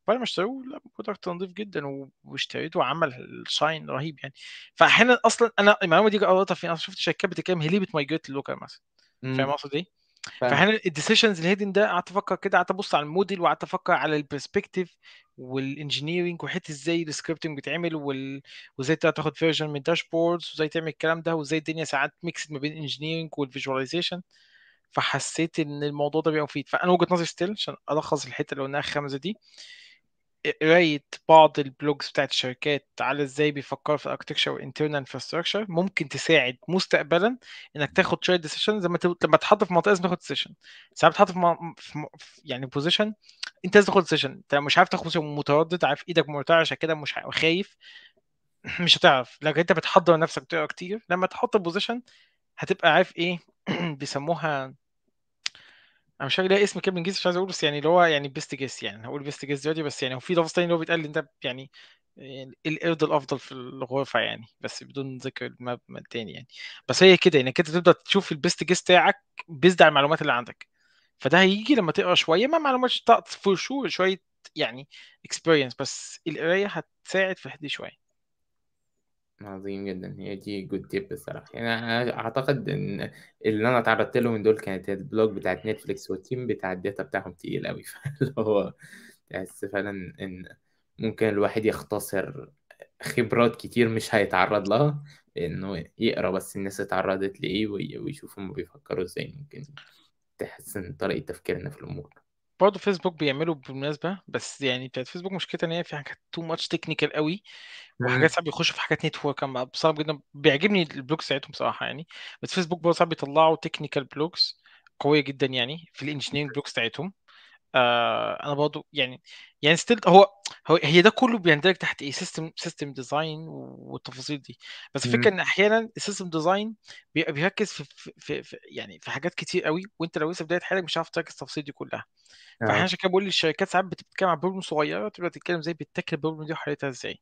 بعد ما اشتروه لا برودكت نظيف جدا واشتريته وعمل ساين رهيب يعني فاحيانا اصلا انا المعلومه دي قريتها في انا شفت شركات بتتكلم هي ليه بتمايجريت للوكال مثلا فاهم اقصد ايه؟ فاحيانا الديسيشنز الهيدن ده قعدت افكر كده قعدت ابص على الموديل وقعدت افكر على البرسبكتيف والانجينيرنج وحته ازاي السكريبتنج بيتعمل وازاي تاخد فيرجن من داشبوردز وازاي تعمل الكلام ده وازاي الدنيا ساعات ميكس ما بين الانجينيرنج والفيجواليزيشن فحسيت ان الموضوع ده بيبقى مفيد فانا وجهه نظري ستيل عشان الخص الحته اللي قلناها الخامسه دي قرايه بعض البلوجز بتاعت الشركات على ازاي بيفكروا في الاركتكشر والانترنال انفراستراكشر ممكن تساعد مستقبلا انك تاخد شويه ديسيشن زي ما لما تحط في منطقه لازم تاخد ديسيشن ساعات بتحط في, م... في يعني بوزيشن انت لازم تاخد ديسيشن انت مش عارف تاخد متردد عارف ايدك مرتعشه عشان كده مش خايف [clears throat] مش هتعرف لكن انت بتحضر نفسك بتقرا كتير لما تحط بوزيشن هتبقى عارف ايه [clears throat] بيسموها انا مش فاكر اسم كده بالانجليزي مش عايز اقول بس يعني اللي هو يعني بيست جيس يعني هقول بيست جيس دلوقتي بس يعني هو في لفظ تاني اللي هو بيتقال انت يعني القرد الافضل في الغرفه يعني بس بدون ذكر المبنى التاني يعني بس هي كده انك انت تبدا تشوف البيست جيس بتاعك بيزد على المعلومات اللي عندك فده هيجي لما تقرا شويه معلوماتش معلومات فور شور شويه يعني اكسبيرينس بس القرايه هتساعد في هدي شويه عظيم جدا هي دي جود تيب الصراحه يعني انا اعتقد ان اللي انا اتعرضت له من دول كانت البلوج بتاعت نتفليكس والتيم بتاع الداتا بتاعهم تقيل قوي [laughs] فاللي هو تحس فعلا ان ممكن الواحد يختصر خبرات كتير مش هيتعرض لها انه يقرا بس الناس اتعرضت لايه ويشوف هم بيفكروا ازاي ممكن تحسن طريقه تفكيرنا في الامور برضه فيسبوك بيعملوا بالمناسبة بس يعني بتاعت فيسبوك مشكلتها ان هي في حاجات تو ماتش تكنيكال قوي وحاجات ساعات بيخشوا في حاجات نتورك أما صعب جدا بيعجبني البلوكس بتاعتهم بصراحة يعني بس فيسبوك برضه ساعات بيطلعوا تكنيكال بلوكس قوية جدا يعني في الانجنيرنج بلوكس بتاعتهم آه انا برضه يعني يعني ستيل هو هو هي ده كله بيندرج تحت ايه سيستم سيستم ديزاين والتفاصيل دي بس الفكره ان احيانا السيستم ديزاين بيبقى بيركز في, في, في, يعني في حاجات كتير قوي وانت لو لسه بدايه حياتك مش هتعرف تركز التفاصيل دي كلها فاحنا آه. عشان كده بقول الشركات ساعات بتتكلم عن بروبلم صغيره تبقى تتكلم ازاي بتتاكل البروبلم دي وحلتها ازاي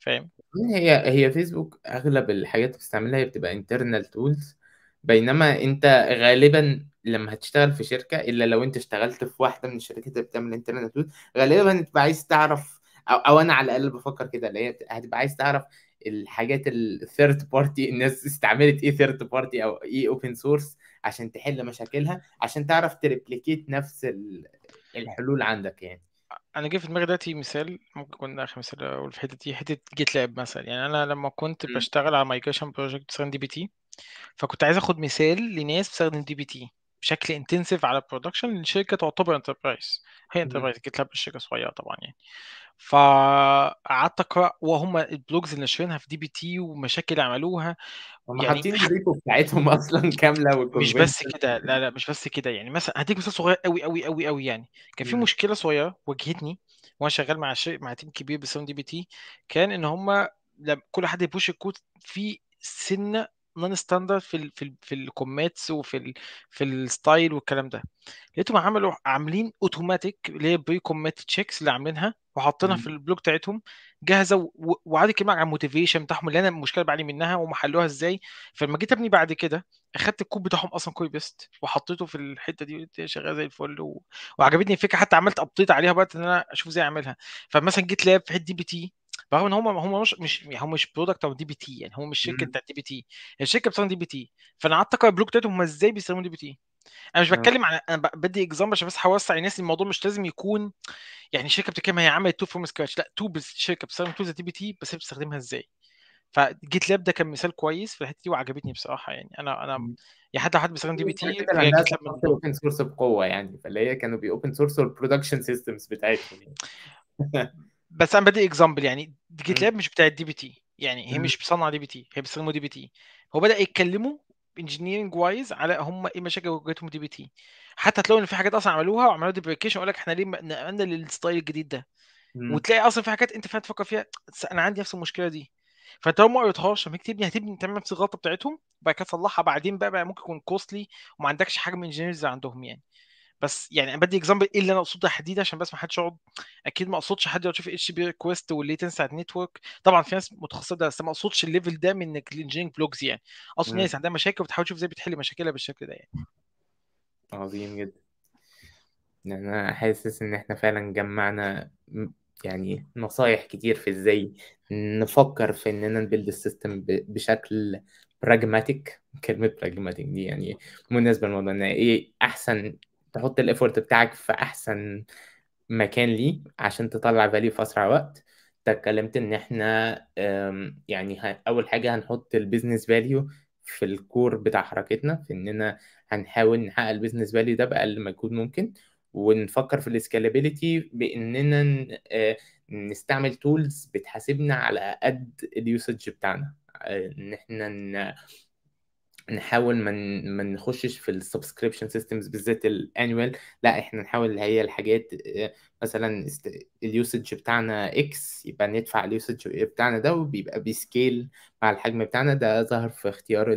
فاهم هي هي فيسبوك اغلب الحاجات اللي بتستعملها هي بتبقى انترنال تولز بينما انت غالبا لما هتشتغل في شركه الا لو انت اشتغلت في واحده من الشركات اللي بتعمل انترنت غالبا هتبقى عايز تعرف او, أو انا على الاقل بفكر كده اللي هي هتبقى عايز تعرف الحاجات الثيرد بارتي الناس استعملت ايه ثيرد بارتي او ايه اوبن سورس عشان تحل مشاكلها عشان تعرف تريبليكيت نفس الحلول عندك يعني انا جه في دماغي دلوقتي مثال ممكن يكون اخر مثال اقول في الحته دي حته جيت لاب مثلا يعني انا لما كنت م. بشتغل على مايجريشن بروجكت دي بي تي فكنت عايز اخد مثال لناس بتستخدم دي بي تي بشكل انتنسيف على البرودكشن لان الشركه تعتبر انتربرايز هي انتربرايز جيت لاب شركه صغيره طبعا يعني فقعدت اقرا وهم البلوجز اللي ناشرينها في دي بي تي ومشاكل عملوها هم يعني حاطين الريبو بتاعتهم اصلا [laughs] كامله مش بس كده لا لا مش بس كده يعني مثلا هديك مثال صغير قوي قوي قوي قوي يعني كان في مشكله صغيره واجهتني وانا شغال مع شيء مع تيم كبير بسون دي بي تي كان ان هم كل حد يبوش الكود في سنه نون ستاندرد في الـ في الـ في الكوميتس وفي الـ في الستايل والكلام ده لقيتهم عملوا عاملين اوتوماتيك اللي هي بري كوميت تشيكس اللي عاملينها وحاطينها في البلوك بتاعتهم جاهزه وعادي كلمه على الموتيفيشن بتاعهم اللي انا المشكله بعاني منها ومحلوها ازاي فلما جيت ابني بعد كده اخدت الكود بتاعهم اصلا كوبي بيست وحطيته في الحته دي وقلت شغاله زي الفل و... وعجبتني الفكره حتى عملت ابديت عليها بقى ان انا اشوف ازاي اعملها فمثلا جيت لاب في حته دي بي تي رغم ان هم هم مش مش هم مش برودكت او دي بي تي يعني هم مش شركه بتاعت دي بي تي هي الشركه بتستخدم دي بي تي فانا قعدت اقرا البلوك بتاعتهم هم ازاي بيستخدموا دي بي تي انا مش آه. بتكلم عن انا بدي اكزامبل عشان بس هوسع الناس الموضوع مش لازم يكون يعني شركه بتتكلم هي عملت تو فروم سكراتش لا تو شركه بتستخدم تو دي بي تي بس هي بتستخدمها ازاي فجيت لاب ده كان مثال كويس في الحته دي وعجبتني بصراحه يعني انا انا يعني حتى حد بيستخدم دي بي تي اوبن سورس بقوه يعني فاللي هي كانوا بي اوبن سورس البرودكشن سيستمز بتاعتهم يعني. [laughs] بس انا بدي اكزامبل يعني جيت لاب مش بتاعت دي بي تي يعني هي مش بتصنع دي بي تي هي بيستخدموا دي بي تي هو بدا يتكلموا انجينيرنج وايز على هم ايه مشاكل واجهتهم دي بي تي حتى تلاقوا ان في حاجات اصلا عملوها وعملوا ديبريكيشن يقول لك احنا ليه نقلنا للستايل الجديد ده مم. وتلاقي اصلا في حاجات انت فعلا تفكر فيها انا عندي نفس المشكله دي فانت لو ما قريتهاش لما تبني هتبني تعمل نفس الغلطه بتاعتهم وبعد كده تصلحها بعدين بقى, بقى ممكن يكون كوستلي وما عندكش حاجه من الانجينيرز عندهم يعني بس يعني انا بدي اكزامبل ايه اللي انا اقصده تحديدا عشان بس ما حدش يقعد اكيد ما اقصدش حد يقعد يشوف اتش بي ريكوست والليتنس على النتورك طبعا في ناس متخصصه ده بس ما اقصدش الليفل ده من الانجينيرنج بلوجز يعني اصل الناس عندها مشاكل وبتحاول تشوف ازاي بتحل مشاكلها بالشكل ده يعني عظيم جدا يعني انا حاسس ان احنا فعلا جمعنا يعني نصايح كتير في ازاي نفكر في اننا نبيلد السيستم بشكل براجماتيك كلمة براجماتيك دي يعني مناسبة للموضوع ان ايه احسن تحط الايفورت بتاعك في احسن مكان ليه عشان تطلع فاليو في اسرع وقت اتكلمت ان احنا يعني اول حاجه هنحط البيزنس فاليو في الكور بتاع حركتنا في اننا هنحاول نحقق البيزنس فاليو ده باقل مجهود ممكن ونفكر في الاسكالابيلتي باننا آه، نستعمل تولز بتحاسبنا على قد اليوسج بتاعنا آه، ان احنا نحاول ما من... ما نخشش في السبسكريبشن سيستمز بالذات الانوال لا احنا نحاول اللي هي الحاجات آه، مثلا اليوسج بتاعنا اكس يبقى ندفع اليوسج بتاعنا ده وبيبقى بيسكيل مع الحجم بتاعنا ده ظهر في اختيار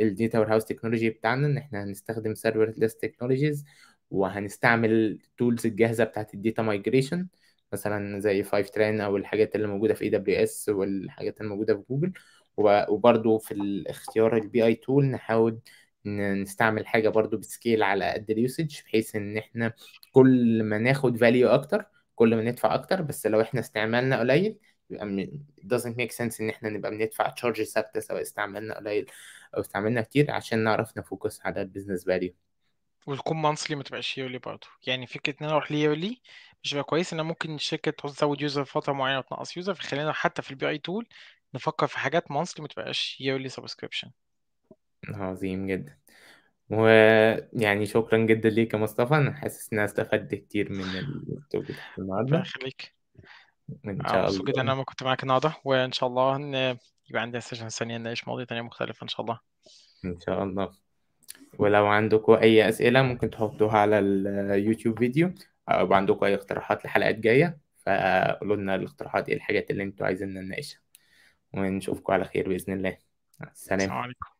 الداتا وير هاوس تكنولوجي بتاعنا ان احنا هنستخدم سيرفر ليس تكنولوجيز وهنستعمل تولز الجاهزه بتاعت الديتا مايجريشن مثلا زي فايف ترين او الحاجات اللي موجوده في اي دبليو اس والحاجات اللي موجوده في جوجل وبرده في الاختيار البي اي تول نحاول نستعمل حاجه برده بسكيل على قد اليوسج بحيث ان احنا كل ما ناخد فاليو اكتر كل ما ندفع اكتر بس لو احنا استعمالنا قليل يبقى doesn't make sense ان احنا نبقى بندفع تشارج ثابته سواء استعملنا قليل او استعملنا كتير عشان نعرف نفوكس على البيزنس فاليو وتكون مانسلي ما تبقاش يولي برضه يعني فكره ان انا اروح ليولي مش بقى كويس ان ممكن الشركه تزود يوزر فتره معينه وتنقص يوزر فخلينا حتى في البي اي تول نفكر في حاجات مونثلي ما تبقاش يورلي سبسكريبشن عظيم جدا ويعني شكرا جدا ليك يا مصطفى أنا حاسس إن أنا استفدت كتير من التوبيك النهارده الله النهاردة يخليك إن أنا شاء مبسوط جدا إن أنا كنت معاك النهاردة وإن شاء الله إن يبقى عندنا سيشن ثانية نناقش مواضيع ثانيه مختلفة إن شاء الله إن شاء الله ولو عندكم أي أسئلة ممكن تحطوها على اليوتيوب فيديو أو عندكم أي اقتراحات لحلقات جاية فقولوا لنا الاقتراحات إيه الحاجات اللي أنتوا عايزين نناقشها ونشوفكم على خير بإذن الله السلام عليكم